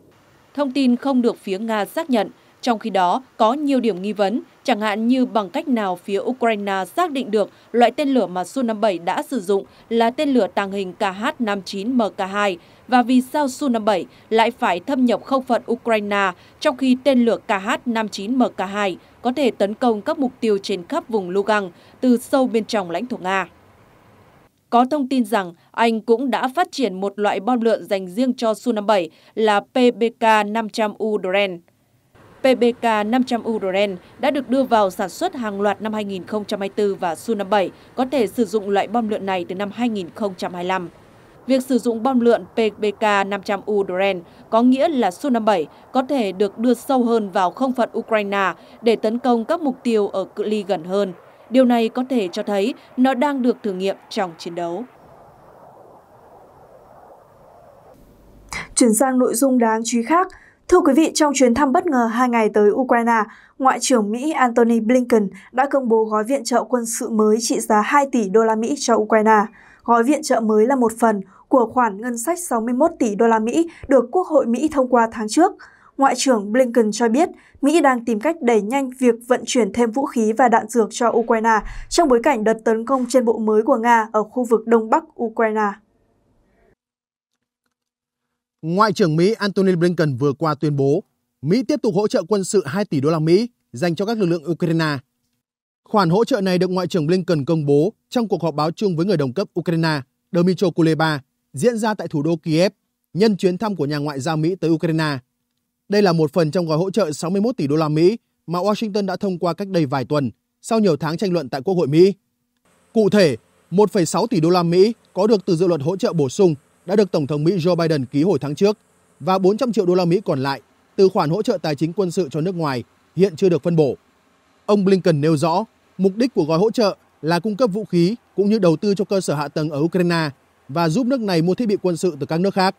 Thông tin không được phía Nga xác nhận, trong khi đó có nhiều điểm nghi vấn chẳng hạn như bằng cách nào phía Ukraine xác định được loại tên lửa mà Su-57 đã sử dụng là tên lửa tàng hình KH-59MK2 và vì sao Su-57 lại phải thâm nhập không phận Ukraine trong khi tên lửa KH-59MK2 có thể tấn công các mục tiêu trên khắp vùng Lugan từ sâu bên trong lãnh thổ Nga. Có thông tin rằng Anh cũng đã phát triển một loại bom lượn dành riêng cho Su-57 là PBK-500U Dren. PBK500 Uren đã được đưa vào sản xuất hàng loạt năm 2024 và Su-57 có thể sử dụng loại bom lượn này từ năm 2025. Việc sử dụng bom lượn PBK500 Uren có nghĩa là Su-57 có thể được đưa sâu hơn vào không phận Ukraine để tấn công các mục tiêu ở cự ly gần hơn. Điều này có thể cho thấy nó đang được thử nghiệm trong chiến đấu. Chuyển sang nội dung đáng chú ý khác, Thưa quý vị, trong chuyến thăm bất ngờ hai ngày tới Ukraine, Ngoại trưởng Mỹ Antony Blinken đã công bố gói viện trợ quân sự mới trị giá 2 tỷ đô la Mỹ cho Ukraine. Gói viện trợ mới là một phần của khoản ngân sách 61 tỷ đô la Mỹ được Quốc hội Mỹ thông qua tháng trước. Ngoại trưởng Blinken cho biết Mỹ đang tìm cách đẩy nhanh việc vận chuyển thêm vũ khí và đạn dược cho Ukraine trong bối cảnh đợt tấn công trên bộ mới của Nga ở khu vực đông bắc Ukraine. Ngoại trưởng Mỹ Antony Blinken vừa qua tuyên bố Mỹ tiếp tục hỗ trợ quân sự 2 tỷ đô la Mỹ dành cho các lực lượng Ukraine. Khoản hỗ trợ này được Ngoại trưởng Blinken công bố trong cuộc họp báo chung với người đồng cấp Ukraine Dmytro Kuleba diễn ra tại thủ đô Kiev nhân chuyến thăm của nhà ngoại giao Mỹ tới Ukraine. Đây là một phần trong gói hỗ trợ 61 tỷ đô la Mỹ mà Washington đã thông qua cách đây vài tuần sau nhiều tháng tranh luận tại Quốc hội Mỹ. Cụ thể, 1,6 tỷ đô la Mỹ có được từ dự luật hỗ trợ bổ sung đã được Tổng thống Mỹ Joe Biden ký hồi tháng trước và 400 triệu đô la Mỹ còn lại từ khoản hỗ trợ tài chính quân sự cho nước ngoài hiện chưa được phân bổ. Ông Blinken nêu rõ, mục đích của gói hỗ trợ là cung cấp vũ khí cũng như đầu tư cho cơ sở hạ tầng ở Ukraine và giúp nước này mua thiết bị quân sự từ các nước khác.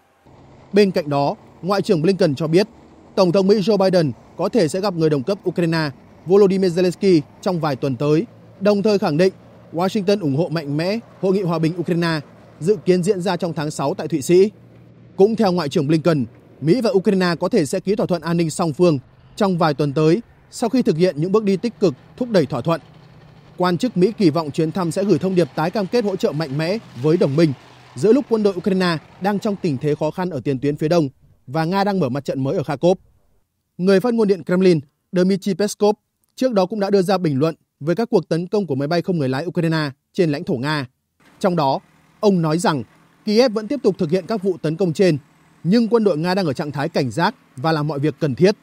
Bên cạnh đó, Ngoại trưởng Blinken cho biết, Tổng thống Mỹ Joe Biden có thể sẽ gặp người đồng cấp Ukraine Volodymyr Zelensky trong vài tuần tới, đồng thời khẳng định Washington ủng hộ mạnh mẽ Hội nghị hòa bình Ukraine dự kiến diễn ra trong tháng 6 tại Thụy Sĩ. Cũng theo Ngoại trưởng Blinken, Mỹ và Ukraine có thể sẽ ký thỏa thuận an ninh song phương trong vài tuần tới sau khi thực hiện những bước đi tích cực thúc đẩy thỏa thuận. Quan chức Mỹ kỳ vọng chuyến thăm sẽ gửi thông điệp tái cam kết hỗ trợ mạnh mẽ với đồng minh giữa lúc quân đội Ukraine đang trong tình thế khó khăn ở tiền tuyến phía đông và Nga đang mở mặt trận mới ở Kharkov. Người phát ngôn điện Kremlin Dmitry Peskov trước đó cũng đã đưa ra bình luận về các cuộc tấn công của máy bay không người lái Ukraine trên lãnh thổ Nga. Trong đó, Ông nói rằng Kiev vẫn tiếp tục thực hiện các vụ tấn công trên, nhưng quân đội Nga đang ở trạng thái cảnh giác và làm mọi việc cần thiết.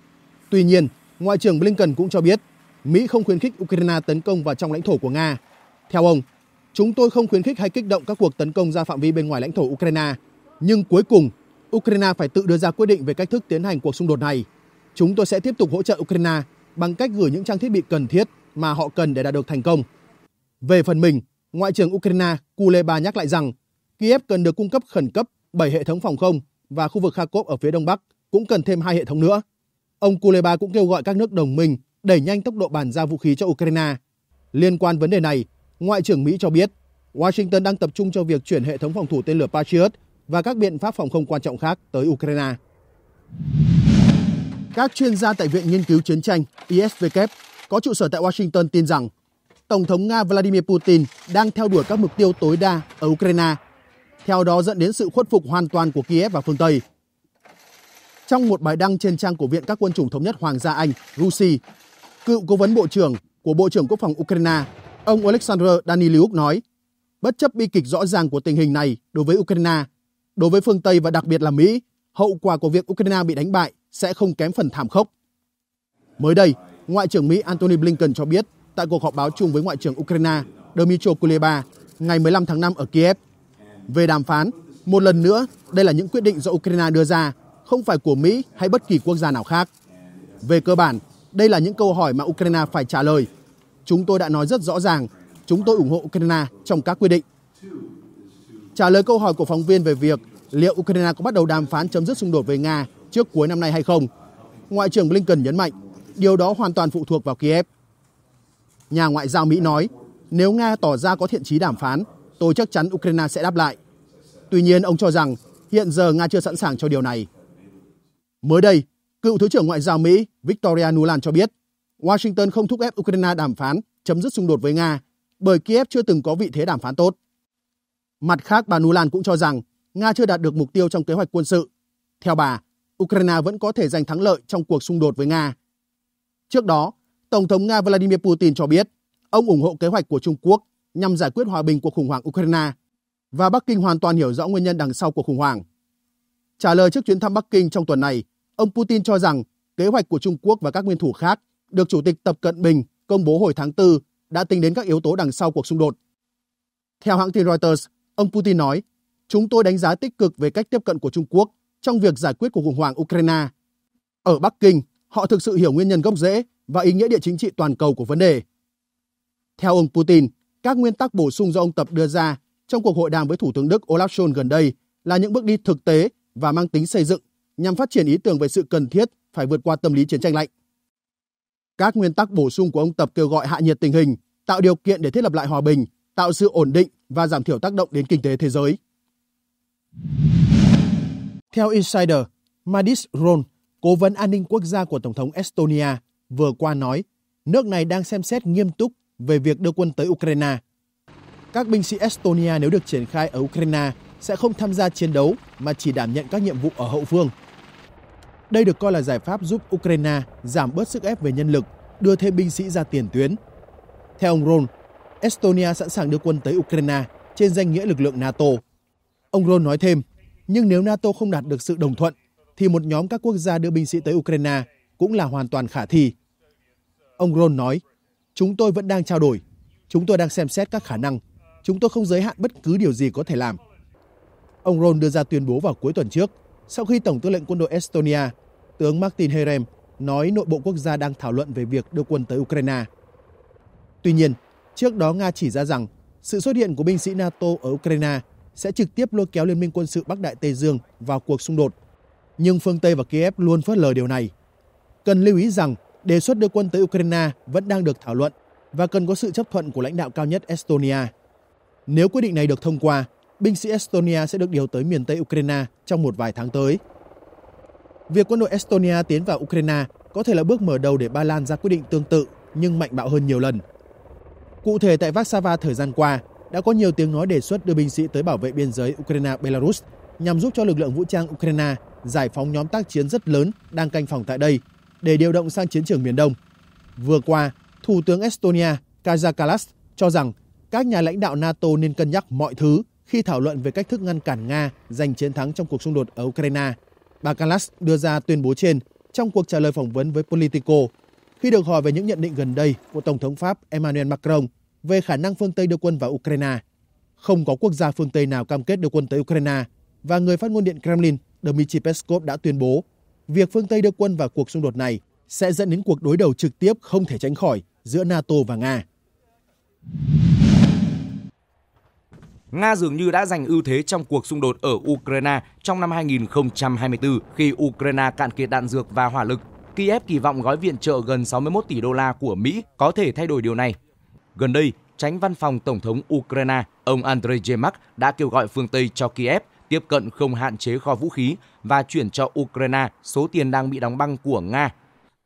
Tuy nhiên, Ngoại trưởng Blinken cũng cho biết Mỹ không khuyến khích Ukraine tấn công vào trong lãnh thổ của Nga. Theo ông, chúng tôi không khuyến khích hay kích động các cuộc tấn công ra phạm vi bên ngoài lãnh thổ Ukraine. Nhưng cuối cùng, Ukraine phải tự đưa ra quyết định về cách thức tiến hành cuộc xung đột này. Chúng tôi sẽ tiếp tục hỗ trợ Ukraine bằng cách gửi những trang thiết bị cần thiết mà họ cần để đạt được thành công. Về phần mình, Ngoại trưởng Ukraine Kuleba nhắc lại rằng Kiev cần được cung cấp khẩn cấp 7 hệ thống phòng không và khu vực Kharkov ở phía đông bắc cũng cần thêm hai hệ thống nữa. Ông Kuleba cũng kêu gọi các nước đồng minh đẩy nhanh tốc độ bàn giao vũ khí cho Ukraine. Liên quan vấn đề này, Ngoại trưởng Mỹ cho biết Washington đang tập trung cho việc chuyển hệ thống phòng thủ tên lửa Patriot và các biện pháp phòng không quan trọng khác tới Ukraine. Các chuyên gia tại Viện Nghiên cứu Chiến tranh ISW có trụ sở tại Washington tin rằng Tổng thống Nga Vladimir Putin đang theo đuổi các mục tiêu tối đa ở Ukraine, theo đó dẫn đến sự khuất phục hoàn toàn của Kiev và phương Tây. Trong một bài đăng trên trang của Viện các quân chủng thống nhất Hoàng gia Anh, Rusi, cựu cố vấn bộ trưởng của Bộ trưởng Quốc phòng Ukraine, ông Alexander Daniliuk nói, bất chấp bi kịch rõ ràng của tình hình này đối với Ukraine, đối với phương Tây và đặc biệt là Mỹ, hậu quả của việc Ukraine bị đánh bại sẽ không kém phần thảm khốc. Mới đây, Ngoại trưởng Mỹ Antony Blinken cho biết tại cuộc họp báo chung với Ngoại trưởng Ukraine Dmytro Kuleba ngày 15 tháng 5 ở Kiev. Về đàm phán, một lần nữa, đây là những quyết định do Ukraine đưa ra, không phải của Mỹ hay bất kỳ quốc gia nào khác. Về cơ bản, đây là những câu hỏi mà Ukraine phải trả lời. Chúng tôi đã nói rất rõ ràng, chúng tôi ủng hộ Ukraine trong các quy định. Trả lời câu hỏi của phóng viên về việc liệu Ukraine có bắt đầu đàm phán chấm dứt xung đột với Nga trước cuối năm nay hay không, Ngoại trưởng Blinken nhấn mạnh điều đó hoàn toàn phụ thuộc vào Kiev. Nhà ngoại giao Mỹ nói, nếu Nga tỏ ra có thiện chí đàm phán, tôi chắc chắn Ukraine sẽ đáp lại. Tuy nhiên, ông cho rằng hiện giờ Nga chưa sẵn sàng cho điều này. Mới đây, cựu Thứ trưởng Ngoại giao Mỹ Victoria Nuland cho biết, Washington không thúc ép Ukraine đàm phán chấm dứt xung đột với Nga bởi Kiev chưa từng có vị thế đàm phán tốt. Mặt khác, bà Nuland cũng cho rằng Nga chưa đạt được mục tiêu trong kế hoạch quân sự. Theo bà, Ukraine vẫn có thể giành thắng lợi trong cuộc xung đột với Nga. Trước đó, Tổng thống Nga Vladimir Putin cho biết ông ủng hộ kế hoạch của Trung Quốc nhằm giải quyết hòa bình cuộc khủng hoảng Ukraine và Bắc Kinh hoàn toàn hiểu rõ nguyên nhân đằng sau cuộc khủng hoảng. Trả lời trước chuyến thăm Bắc Kinh trong tuần này, ông Putin cho rằng kế hoạch của Trung Quốc và các nguyên thủ khác được Chủ tịch Tập Cận Bình công bố hồi tháng 4 đã tính đến các yếu tố đằng sau cuộc xung đột. Theo hãng tin Reuters, ông Putin nói, chúng tôi đánh giá tích cực về cách tiếp cận của Trung Quốc trong việc giải quyết cuộc khủng hoảng Ukraine. Ở Bắc Kinh, họ thực sự hiểu nguyên nhân gốc rễ và ý nghĩa địa chính trị toàn cầu của vấn đề. Theo ông Putin, các nguyên tắc bổ sung do ông Tập đưa ra trong cuộc hội đàm với Thủ tướng Đức Olaf Scholz gần đây là những bước đi thực tế và mang tính xây dựng nhằm phát triển ý tưởng về sự cần thiết phải vượt qua tâm lý chiến tranh lạnh. Các nguyên tắc bổ sung của ông Tập kêu gọi hạ nhiệt tình hình, tạo điều kiện để thiết lập lại hòa bình, tạo sự ổn định và giảm thiểu tác động đến kinh tế thế giới. Theo Insider, Madis Ron, Cố vấn an ninh quốc gia của Tổng thống Estonia vừa qua nói nước này đang xem xét nghiêm túc về việc đưa quân tới Ukraine. Các binh sĩ Estonia nếu được triển khai ở Ukraine sẽ không tham gia chiến đấu mà chỉ đảm nhận các nhiệm vụ ở hậu phương. Đây được coi là giải pháp giúp Ukraine giảm bớt sức ép về nhân lực, đưa thêm binh sĩ ra tiền tuyến. Theo ông Ron, Estonia sẵn sàng đưa quân tới Ukraine trên danh nghĩa lực lượng NATO. Ông Ron nói thêm, nhưng nếu NATO không đạt được sự đồng thuận thì một nhóm các quốc gia đưa binh sĩ tới Ukraine cũng là hoàn toàn khả thi. Ông Ron nói, chúng tôi vẫn đang trao đổi, chúng tôi đang xem xét các khả năng, chúng tôi không giới hạn bất cứ điều gì có thể làm. Ông Ron đưa ra tuyên bố vào cuối tuần trước, sau khi Tổng tư lệnh quân đội Estonia, tướng Martin Herem nói nội bộ quốc gia đang thảo luận về việc đưa quân tới Ukraine. Tuy nhiên, trước đó Nga chỉ ra rằng sự xuất hiện của binh sĩ NATO ở Ukraine sẽ trực tiếp lôi kéo Liên minh quân sự Bắc Đại Tây Dương vào cuộc xung đột nhưng phương Tây và Kiev luôn phớt lờ điều này. Cần lưu ý rằng đề xuất đưa quân tới Ukraine vẫn đang được thảo luận và cần có sự chấp thuận của lãnh đạo cao nhất Estonia. Nếu quyết định này được thông qua, binh sĩ Estonia sẽ được điều tới miền Tây Ukraine trong một vài tháng tới. Việc quân đội Estonia tiến vào Ukraine có thể là bước mở đầu để Ba Lan ra quyết định tương tự nhưng mạnh bạo hơn nhiều lần. Cụ thể tại Warsaw thời gian qua, đã có nhiều tiếng nói đề xuất đưa binh sĩ tới bảo vệ biên giới Ukraine-Belarus nhằm giúp cho lực lượng vũ trang Ukraine giải phóng nhóm tác chiến rất lớn đang canh phòng tại đây để điều động sang chiến trường miền Đông. Vừa qua, Thủ tướng Estonia Kaja Kallas cho rằng các nhà lãnh đạo NATO nên cân nhắc mọi thứ khi thảo luận về cách thức ngăn cản Nga giành chiến thắng trong cuộc xung đột ở Ukraine. Bà Kallas đưa ra tuyên bố trên trong cuộc trả lời phỏng vấn với Politico khi được hỏi về những nhận định gần đây của Tổng thống Pháp Emmanuel Macron về khả năng phương Tây đưa quân vào Ukraine. Không có quốc gia phương Tây nào cam kết đưa quân tới Ukraine và người phát ngôn điện Kremlin Dmitry Peskov đã tuyên bố việc phương Tây đưa quân vào cuộc xung đột này sẽ dẫn đến cuộc đối đầu trực tiếp không thể tránh khỏi giữa NATO và Nga. Nga dường như đã giành ưu thế trong cuộc xung đột ở Ukraine trong năm 2024 khi Ukraine cạn kiệt đạn dược và hỏa lực. Kiev kỳ vọng gói viện trợ gần 61 tỷ đô la của Mỹ có thể thay đổi điều này. Gần đây, tránh văn phòng Tổng thống Ukraine, ông Andrei Yemak đã kêu gọi phương Tây cho Kiev tiếp cận không hạn chế kho vũ khí và chuyển cho Ukraine số tiền đang bị đóng băng của Nga.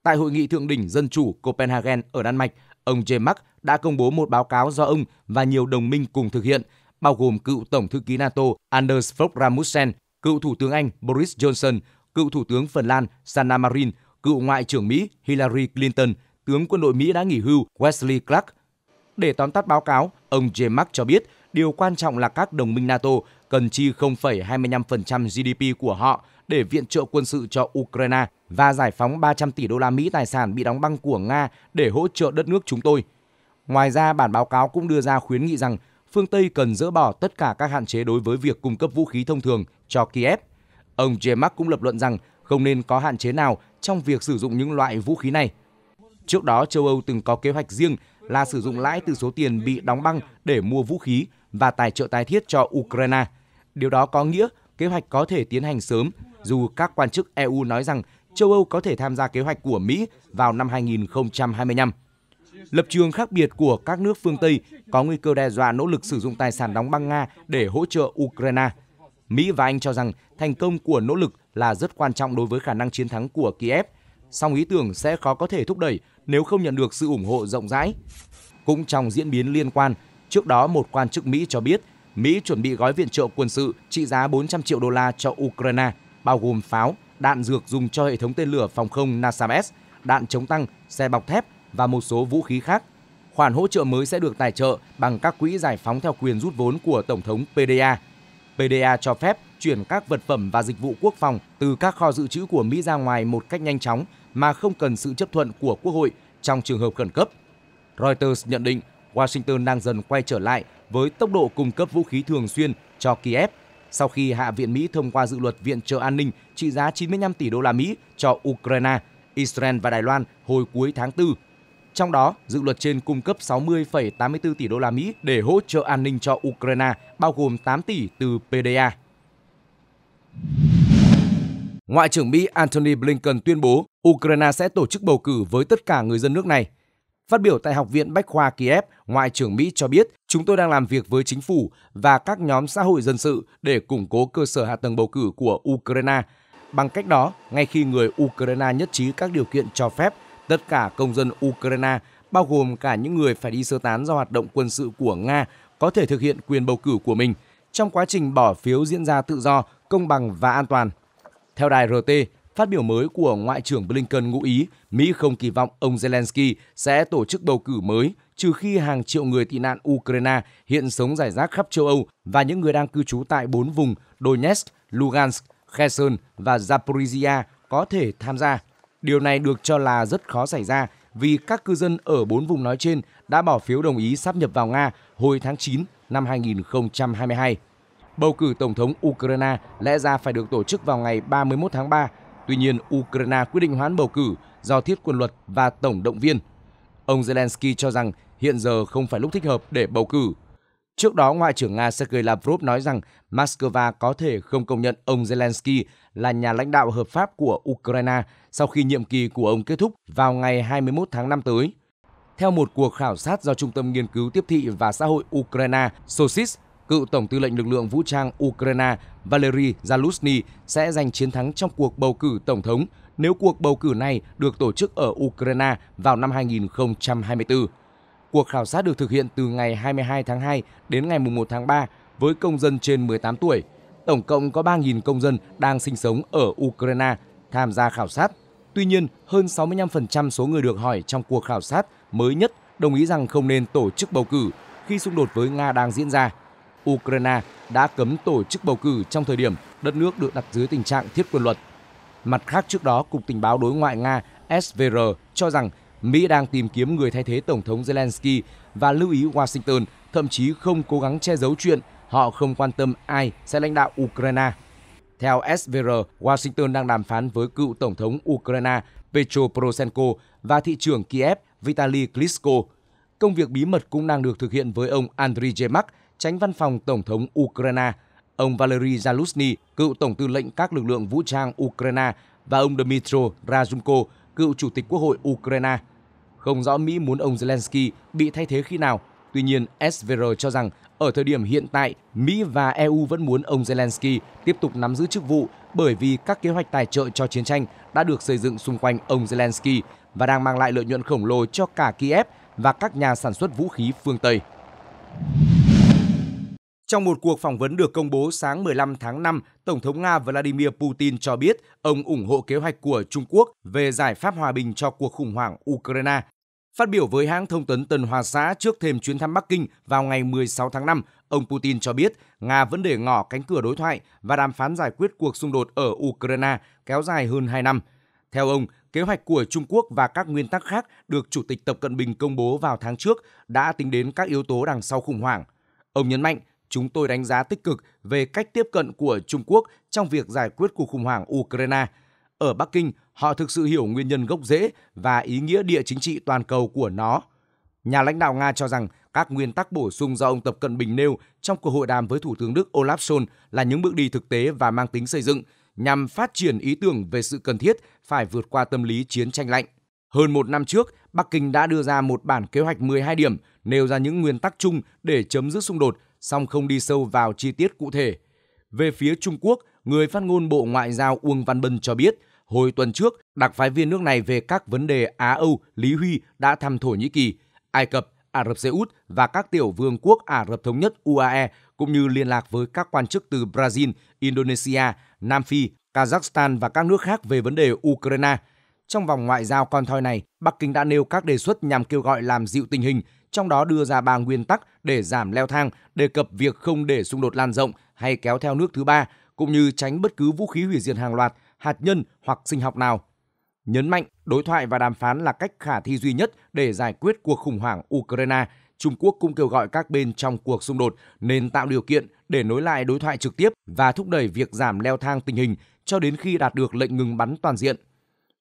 Tại hội nghị thượng đỉnh dân chủ Copenhagen ở Đan Mạch, ông James đã công bố một báo cáo do ông và nhiều đồng minh cùng thực hiện, bao gồm cựu Tổng thư ký NATO Anders Fogh Rasmussen, cựu Thủ tướng Anh Boris Johnson, cựu Thủ tướng Phần Lan Sanna Marin, cựu Ngoại trưởng Mỹ Hillary Clinton, tướng quân đội Mỹ đã nghỉ hưu Wesley Clark. Để tóm tắt báo cáo, ông James cho biết điều quan trọng là các đồng minh NATO cần chi 0,25% GDP của họ để viện trợ quân sự cho Ukraine và giải phóng 300 tỷ đô la Mỹ tài sản bị đóng băng của Nga để hỗ trợ đất nước chúng tôi. Ngoài ra, bản báo cáo cũng đưa ra khuyến nghị rằng phương Tây cần dỡ bỏ tất cả các hạn chế đối với việc cung cấp vũ khí thông thường cho Kiev. Ông Jemak cũng lập luận rằng không nên có hạn chế nào trong việc sử dụng những loại vũ khí này. Trước đó, châu Âu từng có kế hoạch riêng là sử dụng lãi từ số tiền bị đóng băng để mua vũ khí và tài trợ tái thiết cho Ukraine – Điều đó có nghĩa kế hoạch có thể tiến hành sớm, dù các quan chức EU nói rằng châu Âu có thể tham gia kế hoạch của Mỹ vào năm 2025. Lập trường khác biệt của các nước phương Tây có nguy cơ đe dọa nỗ lực sử dụng tài sản đóng băng Nga để hỗ trợ Ukraine. Mỹ và Anh cho rằng thành công của nỗ lực là rất quan trọng đối với khả năng chiến thắng của Kiev, song ý tưởng sẽ khó có thể thúc đẩy nếu không nhận được sự ủng hộ rộng rãi. Cũng trong diễn biến liên quan, trước đó một quan chức Mỹ cho biết Mỹ chuẩn bị gói viện trợ quân sự trị giá 400 triệu đô la cho Ukraine, bao gồm pháo, đạn dược dùng cho hệ thống tên lửa phòng không NASAMS, đạn chống tăng, xe bọc thép và một số vũ khí khác. Khoản hỗ trợ mới sẽ được tài trợ bằng các quỹ giải phóng theo quyền rút vốn của Tổng thống PDA. PDA cho phép chuyển các vật phẩm và dịch vụ quốc phòng từ các kho dự trữ của Mỹ ra ngoài một cách nhanh chóng mà không cần sự chấp thuận của Quốc hội trong trường hợp khẩn cấp. Reuters nhận định Washington đang dần quay trở lại với tốc độ cung cấp vũ khí thường xuyên cho Kiev sau khi Hạ viện Mỹ thông qua dự luật viện trợ an ninh trị giá 95 tỷ đô la Mỹ cho Ukraine, Israel và Đài Loan hồi cuối tháng 4. Trong đó, dự luật trên cung cấp 60,84 tỷ đô la Mỹ để hỗ trợ an ninh cho Ukraine, bao gồm 8 tỷ từ PDA. Ngoại trưởng Mỹ Antony Blinken tuyên bố Ukraine sẽ tổ chức bầu cử với tất cả người dân nước này – Phát biểu tại Học viện Bách khoa Kiev, Ngoại trưởng Mỹ cho biết chúng tôi đang làm việc với chính phủ và các nhóm xã hội dân sự để củng cố cơ sở hạ tầng bầu cử của Ukraine. Bằng cách đó, ngay khi người Ukraine nhất trí các điều kiện cho phép, tất cả công dân Ukraine, bao gồm cả những người phải đi sơ tán do hoạt động quân sự của Nga, có thể thực hiện quyền bầu cử của mình trong quá trình bỏ phiếu diễn ra tự do, công bằng và an toàn. Theo đài RT, Phát biểu mới của Ngoại trưởng Blinken ngụ ý Mỹ không kỳ vọng ông Zelensky sẽ tổ chức bầu cử mới trừ khi hàng triệu người tị nạn Ukraine hiện sống rải rác khắp châu Âu và những người đang cư trú tại bốn vùng Donetsk, Lugansk, Kherson và Zaporizhia có thể tham gia. Điều này được cho là rất khó xảy ra vì các cư dân ở bốn vùng nói trên đã bỏ phiếu đồng ý sắp nhập vào Nga hồi tháng 9 năm 2022. Bầu cử Tổng thống Ukraine lẽ ra phải được tổ chức vào ngày 31 tháng 3 Tuy nhiên, Ukraine quyết định hoãn bầu cử do thiết quân luật và tổng động viên. Ông Zelensky cho rằng hiện giờ không phải lúc thích hợp để bầu cử. Trước đó, Ngoại trưởng Nga Sergei Lavrov nói rằng Moscow có thể không công nhận ông Zelensky là nhà lãnh đạo hợp pháp của Ukraine sau khi nhiệm kỳ của ông kết thúc vào ngày 21 tháng 5 tới. Theo một cuộc khảo sát do Trung tâm Nghiên cứu Tiếp thị và Xã hội Ukraine, SOSIS, cựu Tổng tư lệnh lực lượng vũ trang Ukraine Valery Zaluzny sẽ giành chiến thắng trong cuộc bầu cử tổng thống nếu cuộc bầu cử này được tổ chức ở Ukraine vào năm 2024. Cuộc khảo sát được thực hiện từ ngày 22 tháng 2 đến ngày 1 tháng 3 với công dân trên 18 tuổi. Tổng cộng có 3.000 công dân đang sinh sống ở Ukraine tham gia khảo sát. Tuy nhiên, hơn 65% số người được hỏi trong cuộc khảo sát mới nhất đồng ý rằng không nên tổ chức bầu cử khi xung đột với Nga đang diễn ra. Ukraine đã cấm tổ chức bầu cử trong thời điểm đất nước được đặt dưới tình trạng thiết quân luật. Mặt khác trước đó, Cục Tình báo Đối ngoại Nga SVR cho rằng Mỹ đang tìm kiếm người thay thế Tổng thống Zelensky và lưu ý Washington thậm chí không cố gắng che giấu chuyện họ không quan tâm ai sẽ lãnh đạo Ukraine. Theo SVR, Washington đang đàm phán với cựu Tổng thống Ukraine Petro Poroshenko và thị trưởng Kiev Vitaly Klitschko. Công việc bí mật cũng đang được thực hiện với ông Andriy Yemak, tránh văn phòng Tổng thống Ukraine, ông Valery Zaluzny, cựu Tổng tư lệnh các lực lượng vũ trang Ukraine và ông Dmytro Razumko, cựu Chủ tịch Quốc hội Ukraine. Không rõ Mỹ muốn ông Zelensky bị thay thế khi nào, tuy nhiên SVR cho rằng ở thời điểm hiện tại, Mỹ và EU vẫn muốn ông Zelensky tiếp tục nắm giữ chức vụ bởi vì các kế hoạch tài trợ cho chiến tranh đã được xây dựng xung quanh ông Zelensky và đang mang lại lợi nhuận khổng lồ cho cả Kiev và các nhà sản xuất vũ khí phương Tây. Trong một cuộc phỏng vấn được công bố sáng 15 tháng 5, Tổng thống Nga Vladimir Putin cho biết ông ủng hộ kế hoạch của Trung Quốc về giải pháp hòa bình cho cuộc khủng hoảng Ukraine. Phát biểu với hãng thông tấn Tân Hoa Xã trước thêm chuyến thăm Bắc Kinh vào ngày 16 tháng 5, ông Putin cho biết Nga vẫn để ngỏ cánh cửa đối thoại và đàm phán giải quyết cuộc xung đột ở Ukraine kéo dài hơn 2 năm. Theo ông, kế hoạch của Trung Quốc và các nguyên tắc khác được Chủ tịch Tập Cận Bình công bố vào tháng trước đã tính đến các yếu tố đằng sau khủng hoảng. Ông nhấn mạnh chúng tôi đánh giá tích cực về cách tiếp cận của Trung Quốc trong việc giải quyết cuộc khủng hoảng Ukraine. Ở Bắc Kinh, họ thực sự hiểu nguyên nhân gốc rễ và ý nghĩa địa chính trị toàn cầu của nó. Nhà lãnh đạo Nga cho rằng các nguyên tắc bổ sung do ông Tập Cận Bình nêu trong cuộc hội đàm với Thủ tướng Đức Olaf Scholz là những bước đi thực tế và mang tính xây dựng nhằm phát triển ý tưởng về sự cần thiết phải vượt qua tâm lý chiến tranh lạnh. Hơn một năm trước, Bắc Kinh đã đưa ra một bản kế hoạch 12 điểm nêu ra những nguyên tắc chung để chấm dứt xung đột song không đi sâu vào chi tiết cụ thể. Về phía Trung Quốc, người phát ngôn Bộ Ngoại giao Uông Văn Bân cho biết, hồi tuần trước, đặc phái viên nước này về các vấn đề Á-Âu Lý Huy đã thăm Thổ Nhĩ Kỳ, Ai Cập, Ả Rập Xê Út và các tiểu vương quốc Ả Rập Thống Nhất UAE cũng như liên lạc với các quan chức từ Brazil, Indonesia, Nam Phi, Kazakhstan và các nước khác về vấn đề Ukraine. Trong vòng ngoại giao con thoi này, Bắc Kinh đã nêu các đề xuất nhằm kêu gọi làm dịu tình hình, trong đó đưa ra ba nguyên tắc để giảm leo thang, đề cập việc không để xung đột lan rộng hay kéo theo nước thứ ba, cũng như tránh bất cứ vũ khí hủy diệt hàng loạt, hạt nhân hoặc sinh học nào. Nhấn mạnh, đối thoại và đàm phán là cách khả thi duy nhất để giải quyết cuộc khủng hoảng Ukraine. Trung Quốc cũng kêu gọi các bên trong cuộc xung đột nên tạo điều kiện để nối lại đối thoại trực tiếp và thúc đẩy việc giảm leo thang tình hình cho đến khi đạt được lệnh ngừng bắn toàn diện.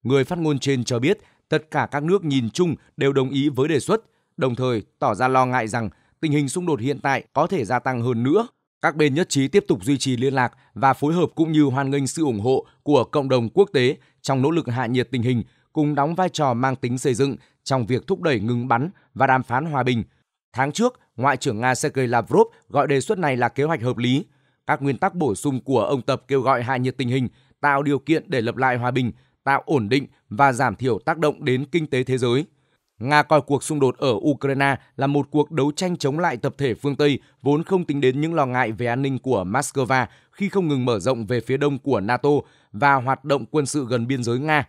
Người phát ngôn trên cho biết, tất cả các nước nhìn chung đều đồng ý với đề xuất – đồng thời tỏ ra lo ngại rằng tình hình xung đột hiện tại có thể gia tăng hơn nữa. Các bên nhất trí tiếp tục duy trì liên lạc và phối hợp cũng như hoan nghênh sự ủng hộ của cộng đồng quốc tế trong nỗ lực hạ nhiệt tình hình, cùng đóng vai trò mang tính xây dựng trong việc thúc đẩy ngừng bắn và đàm phán hòa bình. Tháng trước, Ngoại trưởng Nga Sergei Lavrov gọi đề xuất này là kế hoạch hợp lý. Các nguyên tắc bổ sung của ông Tập kêu gọi hạ nhiệt tình hình, tạo điều kiện để lập lại hòa bình, tạo ổn định và giảm thiểu tác động đến kinh tế thế giới – Nga coi cuộc xung đột ở Ukraine là một cuộc đấu tranh chống lại tập thể phương Tây, vốn không tính đến những lo ngại về an ninh của Moscow khi không ngừng mở rộng về phía đông của NATO và hoạt động quân sự gần biên giới Nga.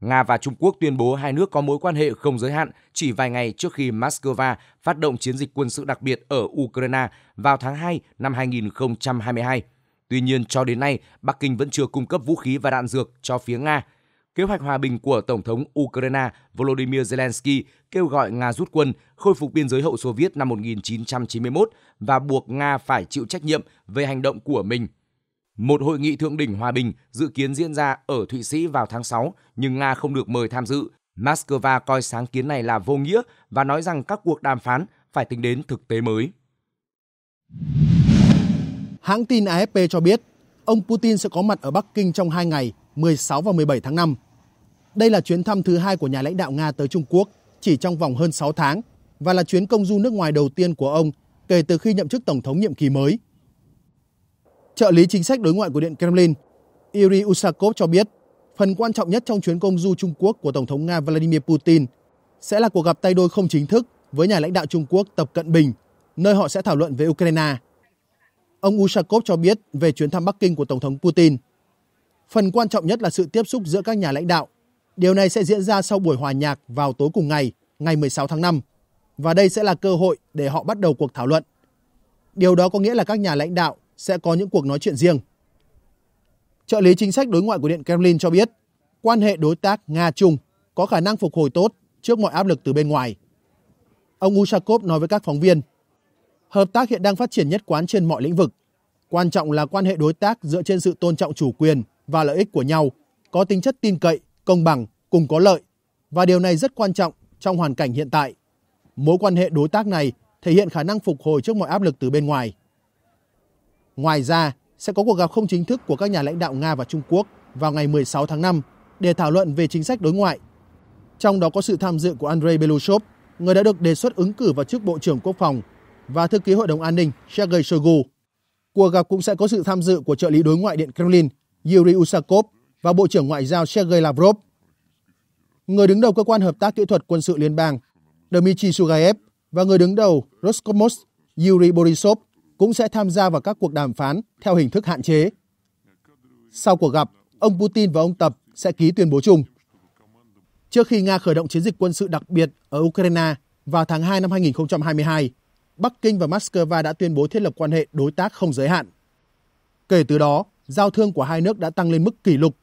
Nga và Trung Quốc tuyên bố hai nước có mối quan hệ không giới hạn chỉ vài ngày trước khi Moscow phát động chiến dịch quân sự đặc biệt ở Ukraine vào tháng 2 năm 2022. Tuy nhiên, cho đến nay, Bắc Kinh vẫn chưa cung cấp vũ khí và đạn dược cho phía Nga – kế hoạch hòa bình của Tổng thống Ukraine Volodymyr Zelensky kêu gọi Nga rút quân, khôi phục biên giới hậu Xô Viết năm 1991 và buộc Nga phải chịu trách nhiệm về hành động của mình. Một hội nghị thượng đỉnh hòa bình dự kiến diễn ra ở Thụy Sĩ vào tháng 6, nhưng Nga không được mời tham dự. Moscow coi sáng kiến này là vô nghĩa và nói rằng các cuộc đàm phán phải tính đến thực tế mới. Hãng tin AFP cho biết, ông Putin sẽ có mặt ở Bắc Kinh trong hai ngày 16 và 17 tháng 5 đây là chuyến thăm thứ hai của nhà lãnh đạo Nga tới Trung Quốc chỉ trong vòng hơn 6 tháng và là chuyến công du nước ngoài đầu tiên của ông kể từ khi nhậm chức Tổng thống nhiệm kỳ mới. Trợ lý chính sách đối ngoại của Điện Kremlin Yuri Usakov cho biết phần quan trọng nhất trong chuyến công du Trung Quốc của Tổng thống Nga Vladimir Putin sẽ là cuộc gặp tay đôi không chính thức với nhà lãnh đạo Trung Quốc Tập Cận Bình, nơi họ sẽ thảo luận về Ukraine. Ông Ushakov cho biết về chuyến thăm Bắc Kinh của Tổng thống Putin. Phần quan trọng nhất là sự tiếp xúc giữa các nhà lãnh đạo Điều này sẽ diễn ra sau buổi hòa nhạc vào tối cùng ngày, ngày 16 tháng 5. Và đây sẽ là cơ hội để họ bắt đầu cuộc thảo luận. Điều đó có nghĩa là các nhà lãnh đạo sẽ có những cuộc nói chuyện riêng. Trợ lý chính sách đối ngoại của Điện Kremlin cho biết, quan hệ đối tác Nga-Trung có khả năng phục hồi tốt trước mọi áp lực từ bên ngoài. Ông Ushakov nói với các phóng viên, hợp tác hiện đang phát triển nhất quán trên mọi lĩnh vực. Quan trọng là quan hệ đối tác dựa trên sự tôn trọng chủ quyền và lợi ích của nhau, có tính chất tin cậy công bằng, cùng có lợi và điều này rất quan trọng trong hoàn cảnh hiện tại. Mối quan hệ đối tác này thể hiện khả năng phục hồi trước mọi áp lực từ bên ngoài. Ngoài ra, sẽ có cuộc gặp không chính thức của các nhà lãnh đạo Nga và Trung Quốc vào ngày 16 tháng 5 để thảo luận về chính sách đối ngoại. Trong đó có sự tham dự của Andrei belousov người đã được đề xuất ứng cử vào chức Bộ trưởng Quốc phòng và Thư ký Hội đồng An ninh Sergei Shoigu. Cuộc gặp cũng sẽ có sự tham dự của trợ lý đối ngoại Điện Kremlin Yuri Usakov và Bộ trưởng Ngoại giao Sergei Lavrov. Người đứng đầu cơ quan hợp tác kỹ thuật quân sự liên bang Dmitry Sugayev và người đứng đầu Roscosmos Yuri Borisov cũng sẽ tham gia vào các cuộc đàm phán theo hình thức hạn chế. Sau cuộc gặp, ông Putin và ông Tập sẽ ký tuyên bố chung. Trước khi Nga khởi động chiến dịch quân sự đặc biệt ở Ukraine vào tháng 2 năm 2022, Bắc Kinh và Moscow đã tuyên bố thiết lập quan hệ đối tác không giới hạn. Kể từ đó, giao thương của hai nước đã tăng lên mức kỷ lục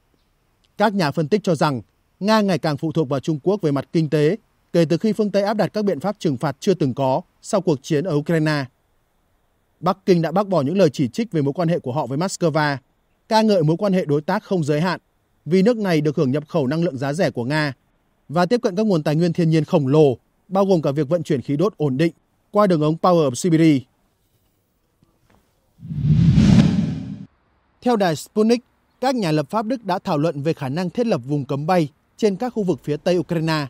các nhà phân tích cho rằng Nga ngày càng phụ thuộc vào Trung Quốc về mặt kinh tế kể từ khi phương Tây áp đặt các biện pháp trừng phạt chưa từng có sau cuộc chiến ở Ukraine. Bắc Kinh đã bác bỏ những lời chỉ trích về mối quan hệ của họ với Moscow, ca ngợi mối quan hệ đối tác không giới hạn vì nước này được hưởng nhập khẩu năng lượng giá rẻ của Nga và tiếp cận các nguồn tài nguyên thiên nhiên khổng lồ, bao gồm cả việc vận chuyển khí đốt ổn định qua đường ống Power of Siberia. Theo đài Sputnik, các nhà lập pháp Đức đã thảo luận về khả năng thiết lập vùng cấm bay trên các khu vực phía Tây Ukraine,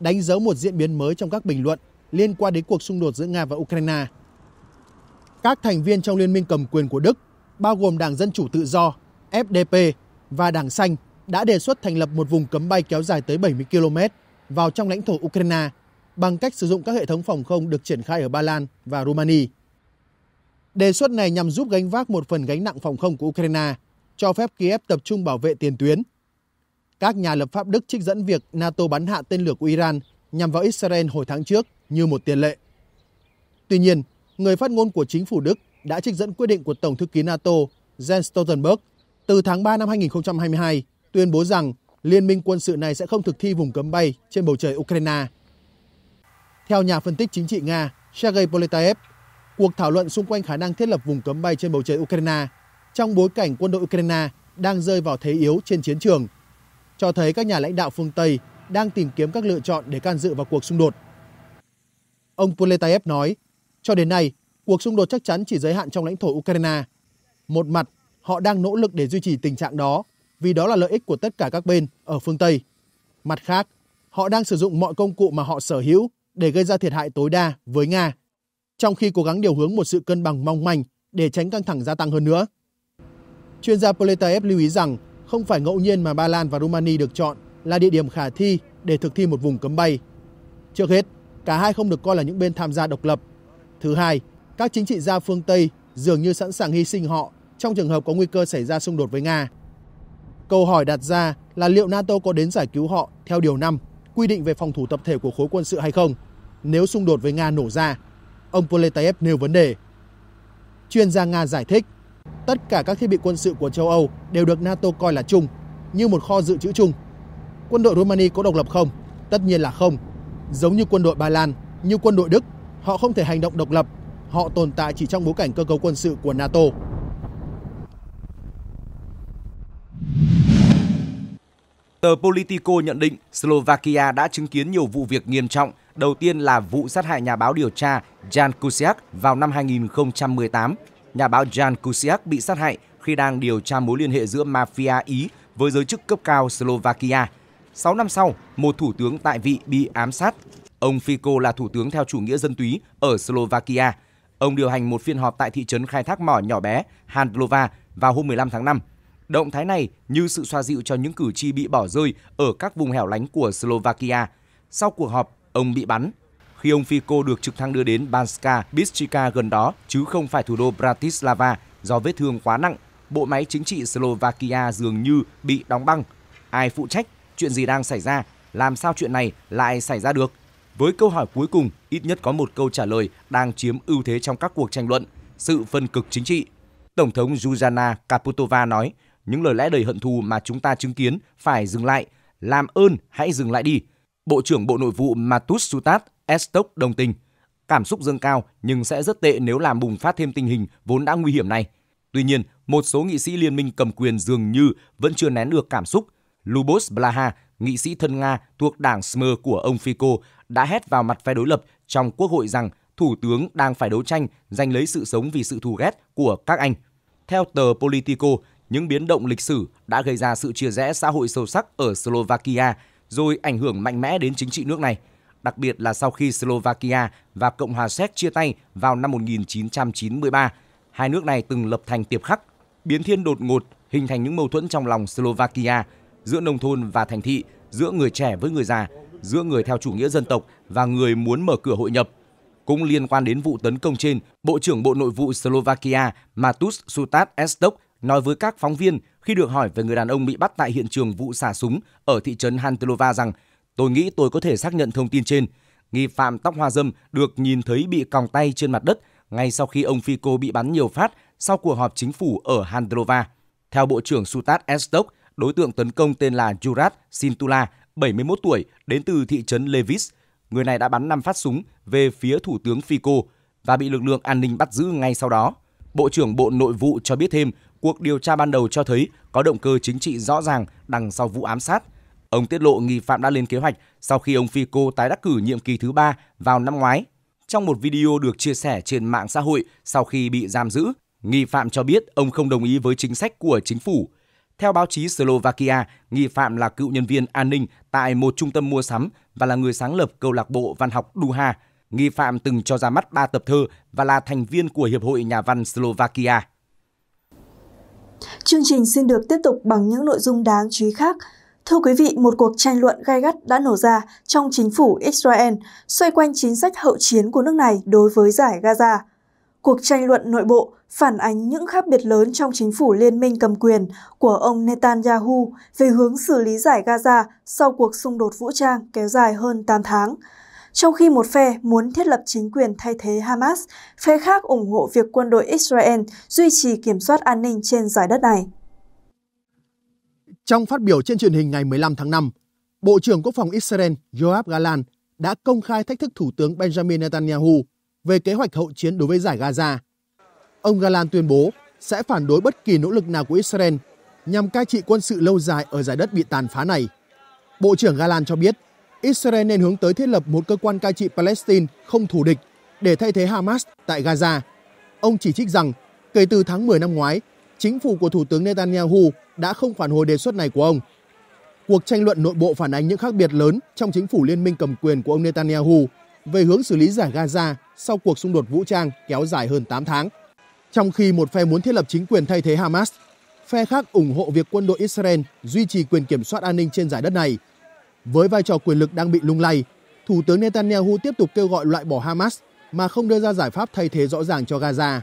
đánh dấu một diễn biến mới trong các bình luận liên quan đến cuộc xung đột giữa Nga và Ukraine. Các thành viên trong liên minh cầm quyền của Đức, bao gồm Đảng Dân Chủ Tự Do, FDP và Đảng Xanh, đã đề xuất thành lập một vùng cấm bay kéo dài tới 70 km vào trong lãnh thổ Ukraine bằng cách sử dụng các hệ thống phòng không được triển khai ở Ba Lan và Romania. Đề xuất này nhằm giúp gánh vác một phần gánh nặng phòng không của Ukraine cho phép Kiev tập trung bảo vệ tiền tuyến. Các nhà lập pháp Đức trích dẫn việc NATO bắn hạ tên lửa của Iran nhằm vào Israel hồi tháng trước như một tiền lệ. Tuy nhiên, người phát ngôn của chính phủ Đức đã trích dẫn quyết định của Tổng thư ký NATO Jens Stoltenberg từ tháng 3 năm 2022 tuyên bố rằng liên minh quân sự này sẽ không thực thi vùng cấm bay trên bầu trời Ukraine. Theo nhà phân tích chính trị Nga Sergei Politaev, cuộc thảo luận xung quanh khả năng thiết lập vùng cấm bay trên bầu trời Ukraine trong bối cảnh quân đội Ukraine đang rơi vào thế yếu trên chiến trường, cho thấy các nhà lãnh đạo phương Tây đang tìm kiếm các lựa chọn để can dự vào cuộc xung đột. Ông Poletaev nói, cho đến nay, cuộc xung đột chắc chắn chỉ giới hạn trong lãnh thổ Ukraine. Một mặt, họ đang nỗ lực để duy trì tình trạng đó vì đó là lợi ích của tất cả các bên ở phương Tây. Mặt khác, họ đang sử dụng mọi công cụ mà họ sở hữu để gây ra thiệt hại tối đa với Nga, trong khi cố gắng điều hướng một sự cân bằng mong manh để tránh căng thẳng gia tăng hơn nữa. Chuyên gia Poletaev lưu ý rằng không phải ngẫu nhiên mà Ba Lan và Romania được chọn là địa điểm khả thi để thực thi một vùng cấm bay. Trước hết, cả hai không được coi là những bên tham gia độc lập. Thứ hai, các chính trị gia phương Tây dường như sẵn sàng hy sinh họ trong trường hợp có nguy cơ xảy ra xung đột với Nga. Câu hỏi đặt ra là liệu NATO có đến giải cứu họ theo điều 5, quy định về phòng thủ tập thể của khối quân sự hay không, nếu xung đột với Nga nổ ra? Ông Poletaev nêu vấn đề. Chuyên gia Nga giải thích Tất cả các thiết bị quân sự của châu Âu đều được NATO coi là chung, như một kho dự trữ chung. Quân đội Romania có độc lập không? Tất nhiên là không. Giống như quân đội Ba Lan, như quân đội Đức, họ không thể hành động độc lập, họ tồn tại chỉ trong bối cảnh cơ cấu quân sự của NATO. Tờ Politico nhận định Slovakia đã chứng kiến nhiều vụ việc nghiêm trọng. Đầu tiên là vụ sát hại nhà báo điều tra Jan Kuciak vào năm 2018 nhà báo Jan Kuciak bị sát hại khi đang điều tra mối liên hệ giữa mafia Ý với giới chức cấp cao Slovakia. 6 năm sau, một thủ tướng tại vị bị ám sát. Ông Fico là thủ tướng theo chủ nghĩa dân túy ở Slovakia. Ông điều hành một phiên họp tại thị trấn khai thác mỏ nhỏ bé Handlova vào hôm 15 tháng 5. Động thái này như sự xoa dịu cho những cử tri bị bỏ rơi ở các vùng hẻo lánh của Slovakia. Sau cuộc họp, ông bị bắn khi ông Fico được trực thăng đưa đến Banska Bystrica gần đó, chứ không phải thủ đô Bratislava do vết thương quá nặng. Bộ máy chính trị Slovakia dường như bị đóng băng. Ai phụ trách? Chuyện gì đang xảy ra? Làm sao chuyện này lại xảy ra được? Với câu hỏi cuối cùng, ít nhất có một câu trả lời đang chiếm ưu thế trong các cuộc tranh luận, sự phân cực chính trị. Tổng thống Zuzana Kaputova nói, những lời lẽ đầy hận thù mà chúng ta chứng kiến phải dừng lại, làm ơn hãy dừng lại đi. Bộ trưởng Bộ Nội vụ Matus Sutat Estoc đồng tình. Cảm xúc dâng cao nhưng sẽ rất tệ nếu làm bùng phát thêm tình hình vốn đã nguy hiểm này. Tuy nhiên, một số nghị sĩ liên minh cầm quyền dường như vẫn chưa nén được cảm xúc. Lubos Blaha, nghị sĩ thân Nga thuộc đảng Smer của ông Fico, đã hét vào mặt phe đối lập trong quốc hội rằng thủ tướng đang phải đấu tranh giành lấy sự sống vì sự thù ghét của các anh. Theo tờ Politico, những biến động lịch sử đã gây ra sự chia rẽ xã hội sâu sắc ở Slovakia rồi ảnh hưởng mạnh mẽ đến chính trị nước này đặc biệt là sau khi Slovakia và Cộng hòa Séc chia tay vào năm 1993. Hai nước này từng lập thành tiệp khắc, biến thiên đột ngột hình thành những mâu thuẫn trong lòng Slovakia giữa nông thôn và thành thị, giữa người trẻ với người già, giữa người theo chủ nghĩa dân tộc và người muốn mở cửa hội nhập. Cũng liên quan đến vụ tấn công trên, Bộ trưởng Bộ Nội vụ Slovakia Matus Sutat Estok nói với các phóng viên khi được hỏi về người đàn ông bị bắt tại hiện trường vụ xả súng ở thị trấn Hantelova rằng Tôi nghĩ tôi có thể xác nhận thông tin trên. Nghi phạm tóc hoa dâm được nhìn thấy bị còng tay trên mặt đất ngay sau khi ông Fico bị bắn nhiều phát sau cuộc họp chính phủ ở Handrova. Theo Bộ trưởng Sutat Estok, đối tượng tấn công tên là Jurat Sintula, 71 tuổi, đến từ thị trấn Levis. Người này đã bắn 5 phát súng về phía Thủ tướng Fico và bị lực lượng an ninh bắt giữ ngay sau đó. Bộ trưởng Bộ Nội vụ cho biết thêm, cuộc điều tra ban đầu cho thấy có động cơ chính trị rõ ràng đằng sau vụ ám sát. Ông tiết lộ nghi phạm đã lên kế hoạch sau khi ông Fico tái đắc cử nhiệm kỳ thứ ba vào năm ngoái. Trong một video được chia sẻ trên mạng xã hội sau khi bị giam giữ, nghi phạm cho biết ông không đồng ý với chính sách của chính phủ. Theo báo chí Slovakia, nghi phạm là cựu nhân viên an ninh tại một trung tâm mua sắm và là người sáng lập câu lạc bộ văn học Duha. Nghi phạm từng cho ra mắt ba tập thơ và là thành viên của Hiệp hội Nhà văn Slovakia. Chương trình xin được tiếp tục bằng những nội dung đáng chú ý khác – Thưa quý vị, một cuộc tranh luận gai gắt đã nổ ra trong chính phủ Israel xoay quanh chính sách hậu chiến của nước này đối với giải Gaza. Cuộc tranh luận nội bộ phản ánh những khác biệt lớn trong chính phủ liên minh cầm quyền của ông Netanyahu về hướng xử lý giải Gaza sau cuộc xung đột vũ trang kéo dài hơn 8 tháng. Trong khi một phe muốn thiết lập chính quyền thay thế Hamas, phe khác ủng hộ việc quân đội Israel duy trì kiểm soát an ninh trên giải đất này. Trong phát biểu trên truyền hình ngày 15 tháng 5, Bộ trưởng Quốc phòng Israel Yoav Gallant đã công khai thách thức Thủ tướng Benjamin Netanyahu về kế hoạch hậu chiến đối với giải Gaza. Ông Gallant tuyên bố sẽ phản đối bất kỳ nỗ lực nào của Israel nhằm cai trị quân sự lâu dài ở giải đất bị tàn phá này. Bộ trưởng Gallant cho biết Israel nên hướng tới thiết lập một cơ quan cai trị Palestine không thù địch để thay thế Hamas tại Gaza. Ông chỉ trích rằng kể từ tháng 10 năm ngoái, chính phủ của Thủ tướng Netanyahu đã không phản hồi đề xuất này của ông. Cuộc tranh luận nội bộ phản ánh những khác biệt lớn trong chính phủ liên minh cầm quyền của ông Netanyahu về hướng xử lý giải Gaza sau cuộc xung đột vũ trang kéo dài hơn 8 tháng. Trong khi một phe muốn thiết lập chính quyền thay thế Hamas, phe khác ủng hộ việc quân đội Israel duy trì quyền kiểm soát an ninh trên giải đất này. Với vai trò quyền lực đang bị lung lay, Thủ tướng Netanyahu tiếp tục kêu gọi loại bỏ Hamas mà không đưa ra giải pháp thay thế rõ ràng cho Gaza.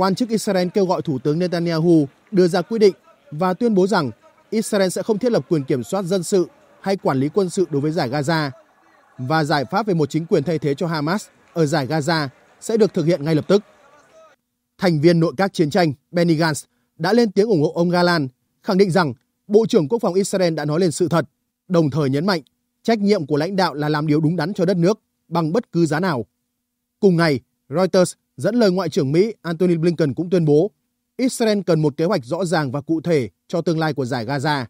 Quan chức Israel kêu gọi Thủ tướng Netanyahu đưa ra quy định và tuyên bố rằng Israel sẽ không thiết lập quyền kiểm soát dân sự hay quản lý quân sự đối với giải Gaza và giải pháp về một chính quyền thay thế cho Hamas ở giải Gaza sẽ được thực hiện ngay lập tức. Thành viên nội các chiến tranh Benny Gantz đã lên tiếng ủng hộ ông Galan, khẳng định rằng Bộ trưởng Quốc phòng Israel đã nói lên sự thật, đồng thời nhấn mạnh trách nhiệm của lãnh đạo là làm điều đúng đắn cho đất nước bằng bất cứ giá nào. Cùng ngày, Reuters Dẫn lời Ngoại trưởng Mỹ Antony Blinken cũng tuyên bố Israel cần một kế hoạch rõ ràng và cụ thể cho tương lai của giải Gaza.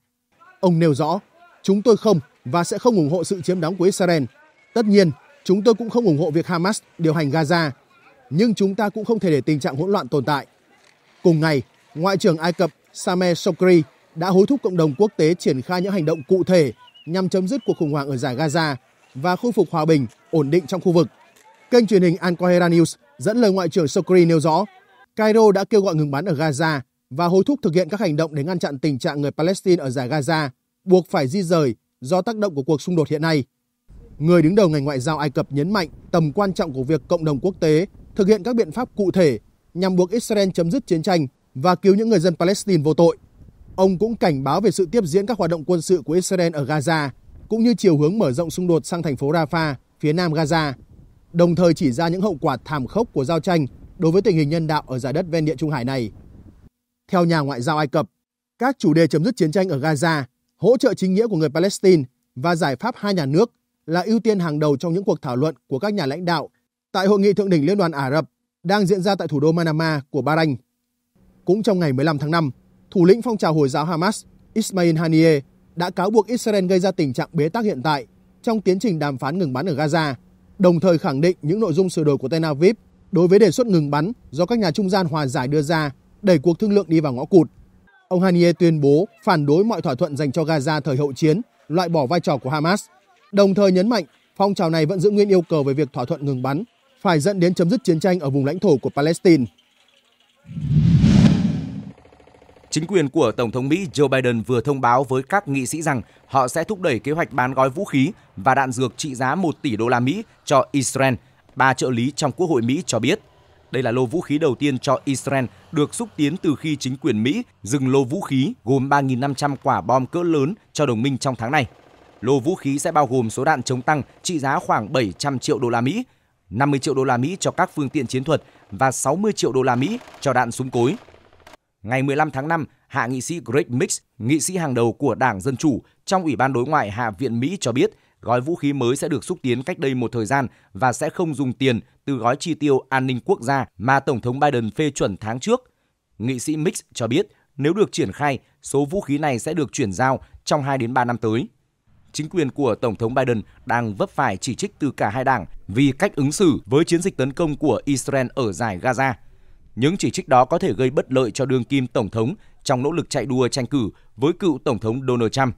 Ông nêu rõ, chúng tôi không và sẽ không ủng hộ sự chiếm đóng của Israel. Tất nhiên, chúng tôi cũng không ủng hộ việc Hamas điều hành Gaza, nhưng chúng ta cũng không thể để tình trạng hỗn loạn tồn tại. Cùng ngày, Ngoại trưởng Ai Cập Sameh Sokri đã hối thúc cộng đồng quốc tế triển khai những hành động cụ thể nhằm chấm dứt cuộc khủng hoảng ở giải Gaza và khôi phục hòa bình, ổn định trong khu vực. Kênh truyền hình Al Jazeera News Dẫn lời Ngoại trưởng Sokri nêu rõ, Cairo đã kêu gọi ngừng bắn ở Gaza và hối thúc thực hiện các hành động để ngăn chặn tình trạng người Palestine ở giải Gaza buộc phải di rời do tác động của cuộc xung đột hiện nay. Người đứng đầu ngành ngoại giao Ai Cập nhấn mạnh tầm quan trọng của việc cộng đồng quốc tế thực hiện các biện pháp cụ thể nhằm buộc Israel chấm dứt chiến tranh và cứu những người dân Palestine vô tội. Ông cũng cảnh báo về sự tiếp diễn các hoạt động quân sự của Israel ở Gaza, cũng như chiều hướng mở rộng xung đột sang thành phố Rafah, phía nam Gaza, đồng thời chỉ ra những hậu quả thảm khốc của giao tranh đối với tình hình nhân đạo ở giải đất ven địa Trung Hải này. Theo nhà ngoại giao Ai Cập, các chủ đề chấm dứt chiến tranh ở Gaza, hỗ trợ chính nghĩa của người Palestine và giải pháp hai nhà nước là ưu tiên hàng đầu trong những cuộc thảo luận của các nhà lãnh đạo tại hội nghị thượng đỉnh Liên đoàn Ả Rập đang diễn ra tại thủ đô Manama của Bahrain. Cũng trong ngày 15 tháng 5, thủ lĩnh phong trào Hồi giáo Hamas Ismail Haniyeh đã cáo buộc Israel gây ra tình trạng bế tắc hiện tại trong tiến trình đàm phán ngừng bắn ở Gaza – đồng thời khẳng định những nội dung sửa đổi của Tel Aviv đối với đề xuất ngừng bắn do các nhà trung gian hòa giải đưa ra đẩy cuộc thương lượng đi vào ngõ cụt. Ông Haniye tuyên bố phản đối mọi thỏa thuận dành cho Gaza thời hậu chiến, loại bỏ vai trò của Hamas, đồng thời nhấn mạnh phong trào này vẫn giữ nguyên yêu cầu về việc thỏa thuận ngừng bắn phải dẫn đến chấm dứt chiến tranh ở vùng lãnh thổ của Palestine. Chính quyền của Tổng thống Mỹ Joe Biden vừa thông báo với các nghị sĩ rằng họ sẽ thúc đẩy kế hoạch bán gói vũ khí và đạn dược trị giá 1 tỷ đô la Mỹ cho Israel, ba trợ lý trong Quốc hội Mỹ cho biết. Đây là lô vũ khí đầu tiên cho Israel được xúc tiến từ khi chính quyền Mỹ dừng lô vũ khí gồm 3.500 quả bom cỡ lớn cho đồng minh trong tháng này. Lô vũ khí sẽ bao gồm số đạn chống tăng trị giá khoảng 700 triệu đô la Mỹ, 50 triệu đô la Mỹ cho các phương tiện chiến thuật và 60 triệu đô la Mỹ cho đạn súng cối. Ngày 15 tháng 5, hạ nghị sĩ Greg Mix, nghị sĩ hàng đầu của Đảng Dân Chủ trong Ủy ban Đối ngoại Hạ viện Mỹ cho biết gói vũ khí mới sẽ được xúc tiến cách đây một thời gian và sẽ không dùng tiền từ gói chi tiêu an ninh quốc gia mà Tổng thống Biden phê chuẩn tháng trước. Nghị sĩ Mix cho biết nếu được triển khai, số vũ khí này sẽ được chuyển giao trong 2 đến 3 năm tới. Chính quyền của Tổng thống Biden đang vấp phải chỉ trích từ cả hai đảng vì cách ứng xử với chiến dịch tấn công của Israel ở giải Gaza – những chỉ trích đó có thể gây bất lợi cho đương kim Tổng thống trong nỗ lực chạy đua tranh cử với cựu Tổng thống Donald Trump.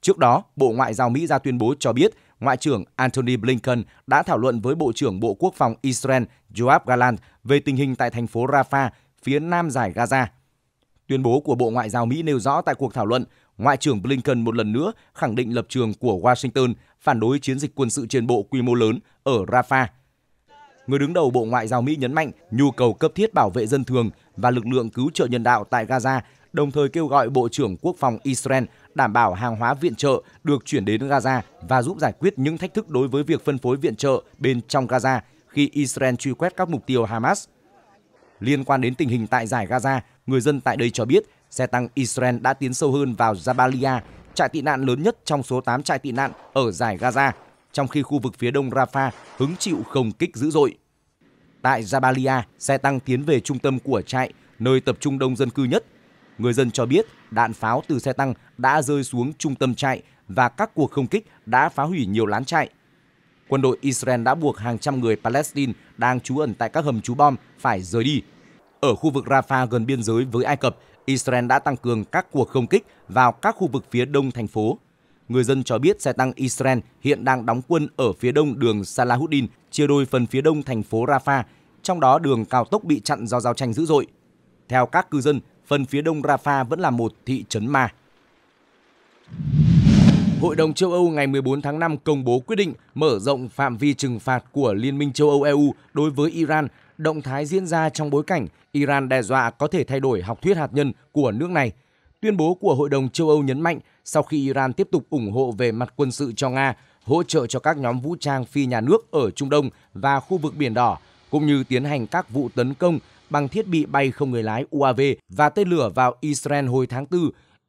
Trước đó, Bộ Ngoại giao Mỹ ra tuyên bố cho biết Ngoại trưởng Antony Blinken đã thảo luận với Bộ trưởng Bộ Quốc phòng Israel Yoav Gallant về tình hình tại thành phố Rafah, phía nam giải Gaza. Tuyên bố của Bộ Ngoại giao Mỹ nêu rõ tại cuộc thảo luận, Ngoại trưởng Blinken một lần nữa khẳng định lập trường của Washington phản đối chiến dịch quân sự trên bộ quy mô lớn ở Rafah – người đứng đầu Bộ Ngoại giao Mỹ nhấn mạnh nhu cầu cấp thiết bảo vệ dân thường và lực lượng cứu trợ nhân đạo tại Gaza, đồng thời kêu gọi Bộ trưởng Quốc phòng Israel đảm bảo hàng hóa viện trợ được chuyển đến Gaza và giúp giải quyết những thách thức đối với việc phân phối viện trợ bên trong Gaza khi Israel truy quét các mục tiêu Hamas. Liên quan đến tình hình tại giải Gaza, người dân tại đây cho biết xe tăng Israel đã tiến sâu hơn vào Jabalia, trại tị nạn lớn nhất trong số 8 trại tị nạn ở giải Gaza trong khi khu vực phía đông Rafah hứng chịu không kích dữ dội. Tại Jabalia, xe tăng tiến về trung tâm của trại, nơi tập trung đông dân cư nhất. Người dân cho biết đạn pháo từ xe tăng đã rơi xuống trung tâm trại và các cuộc không kích đã phá hủy nhiều lán trại. Quân đội Israel đã buộc hàng trăm người Palestine đang trú ẩn tại các hầm trú bom phải rời đi. Ở khu vực Rafah gần biên giới với Ai Cập, Israel đã tăng cường các cuộc không kích vào các khu vực phía đông thành phố Người dân cho biết xe tăng Israel hiện đang đóng quân ở phía đông đường Salahuddin, chia đôi phần phía đông thành phố Rafah, trong đó đường cao tốc bị chặn do giao tranh dữ dội. Theo các cư dân, phần phía đông Rafah vẫn là một thị trấn ma. Hội đồng châu Âu ngày 14 tháng 5 công bố quyết định mở rộng phạm vi trừng phạt của Liên minh châu Âu EU đối với Iran. Động thái diễn ra trong bối cảnh Iran đe dọa có thể thay đổi học thuyết hạt nhân của nước này – Tuyên bố của Hội đồng châu Âu nhấn mạnh sau khi Iran tiếp tục ủng hộ về mặt quân sự cho Nga, hỗ trợ cho các nhóm vũ trang phi nhà nước ở Trung Đông và khu vực Biển Đỏ, cũng như tiến hành các vụ tấn công bằng thiết bị bay không người lái UAV và tên lửa vào Israel hồi tháng 4,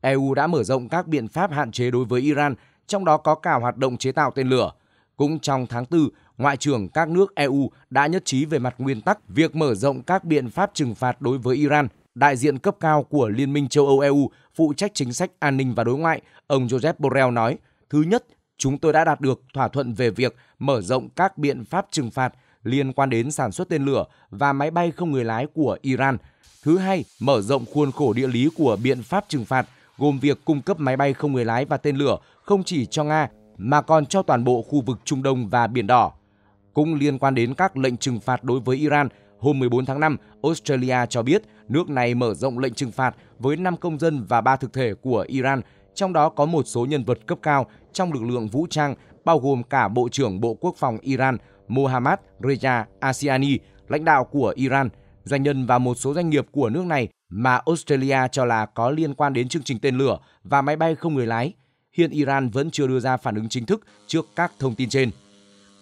EU đã mở rộng các biện pháp hạn chế đối với Iran, trong đó có cả hoạt động chế tạo tên lửa. Cũng trong tháng 4, ngoại trưởng các nước EU đã nhất trí về mặt nguyên tắc việc mở rộng các biện pháp trừng phạt đối với Iran đại diện cấp cao của Liên minh châu Âu EU phụ trách chính sách an ninh và đối ngoại, ông Joseph Borrell nói, thứ nhất, chúng tôi đã đạt được thỏa thuận về việc mở rộng các biện pháp trừng phạt liên quan đến sản xuất tên lửa và máy bay không người lái của Iran. Thứ hai, mở rộng khuôn khổ địa lý của biện pháp trừng phạt gồm việc cung cấp máy bay không người lái và tên lửa không chỉ cho Nga mà còn cho toàn bộ khu vực Trung Đông và Biển Đỏ. Cũng liên quan đến các lệnh trừng phạt đối với Iran – Hôm 14 tháng 5, Australia cho biết nước này mở rộng lệnh trừng phạt với 5 công dân và 3 thực thể của Iran, trong đó có một số nhân vật cấp cao trong lực lượng vũ trang, bao gồm cả Bộ trưởng Bộ Quốc phòng Iran Mohammad Reza Asiani, lãnh đạo của Iran, doanh nhân và một số doanh nghiệp của nước này mà Australia cho là có liên quan đến chương trình tên lửa và máy bay không người lái. Hiện Iran vẫn chưa đưa ra phản ứng chính thức trước các thông tin trên.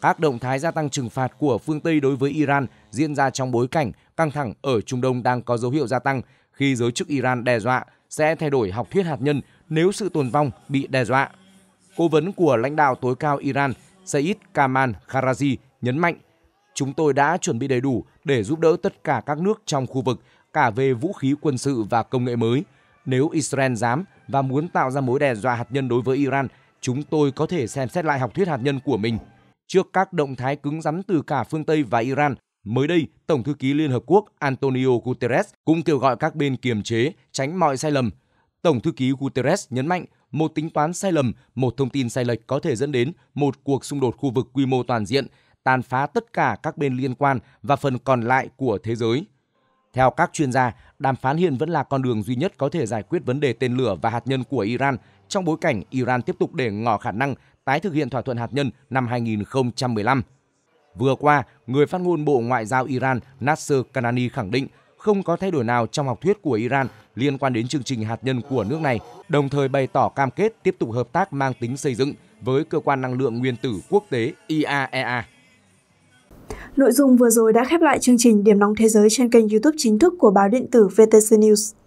Các động thái gia tăng trừng phạt của phương Tây đối với Iran diễn ra trong bối cảnh căng thẳng ở Trung Đông đang có dấu hiệu gia tăng khi giới chức Iran đe dọa sẽ thay đổi học thuyết hạt nhân nếu sự tồn vong bị đe dọa. Cố vấn của lãnh đạo tối cao Iran Said Kamal Kharaji nhấn mạnh, chúng tôi đã chuẩn bị đầy đủ để giúp đỡ tất cả các nước trong khu vực, cả về vũ khí quân sự và công nghệ mới. Nếu Israel dám và muốn tạo ra mối đe dọa hạt nhân đối với Iran, chúng tôi có thể xem xét lại học thuyết hạt nhân của mình trước các động thái cứng rắn từ cả phương Tây và Iran. Mới đây, Tổng thư ký Liên Hợp Quốc Antonio Guterres cũng kêu gọi các bên kiềm chế, tránh mọi sai lầm. Tổng thư ký Guterres nhấn mạnh một tính toán sai lầm, một thông tin sai lệch có thể dẫn đến một cuộc xung đột khu vực quy mô toàn diện, tàn phá tất cả các bên liên quan và phần còn lại của thế giới. Theo các chuyên gia, đàm phán hiện vẫn là con đường duy nhất có thể giải quyết vấn đề tên lửa và hạt nhân của Iran trong bối cảnh Iran tiếp tục để ngỏ khả năng tái thực hiện thỏa thuận hạt nhân năm 2015. Vừa qua, người phát ngôn Bộ Ngoại giao Iran Nasser Kanani khẳng định không có thay đổi nào trong học thuyết của Iran liên quan đến chương trình hạt nhân của nước này, đồng thời bày tỏ cam kết tiếp tục hợp tác mang tính xây dựng với cơ quan năng lượng nguyên tử quốc tế IAEA. E Nội dung vừa rồi đã khép lại chương trình Điểm nóng thế giới trên kênh YouTube chính thức của báo điện tử VTC News.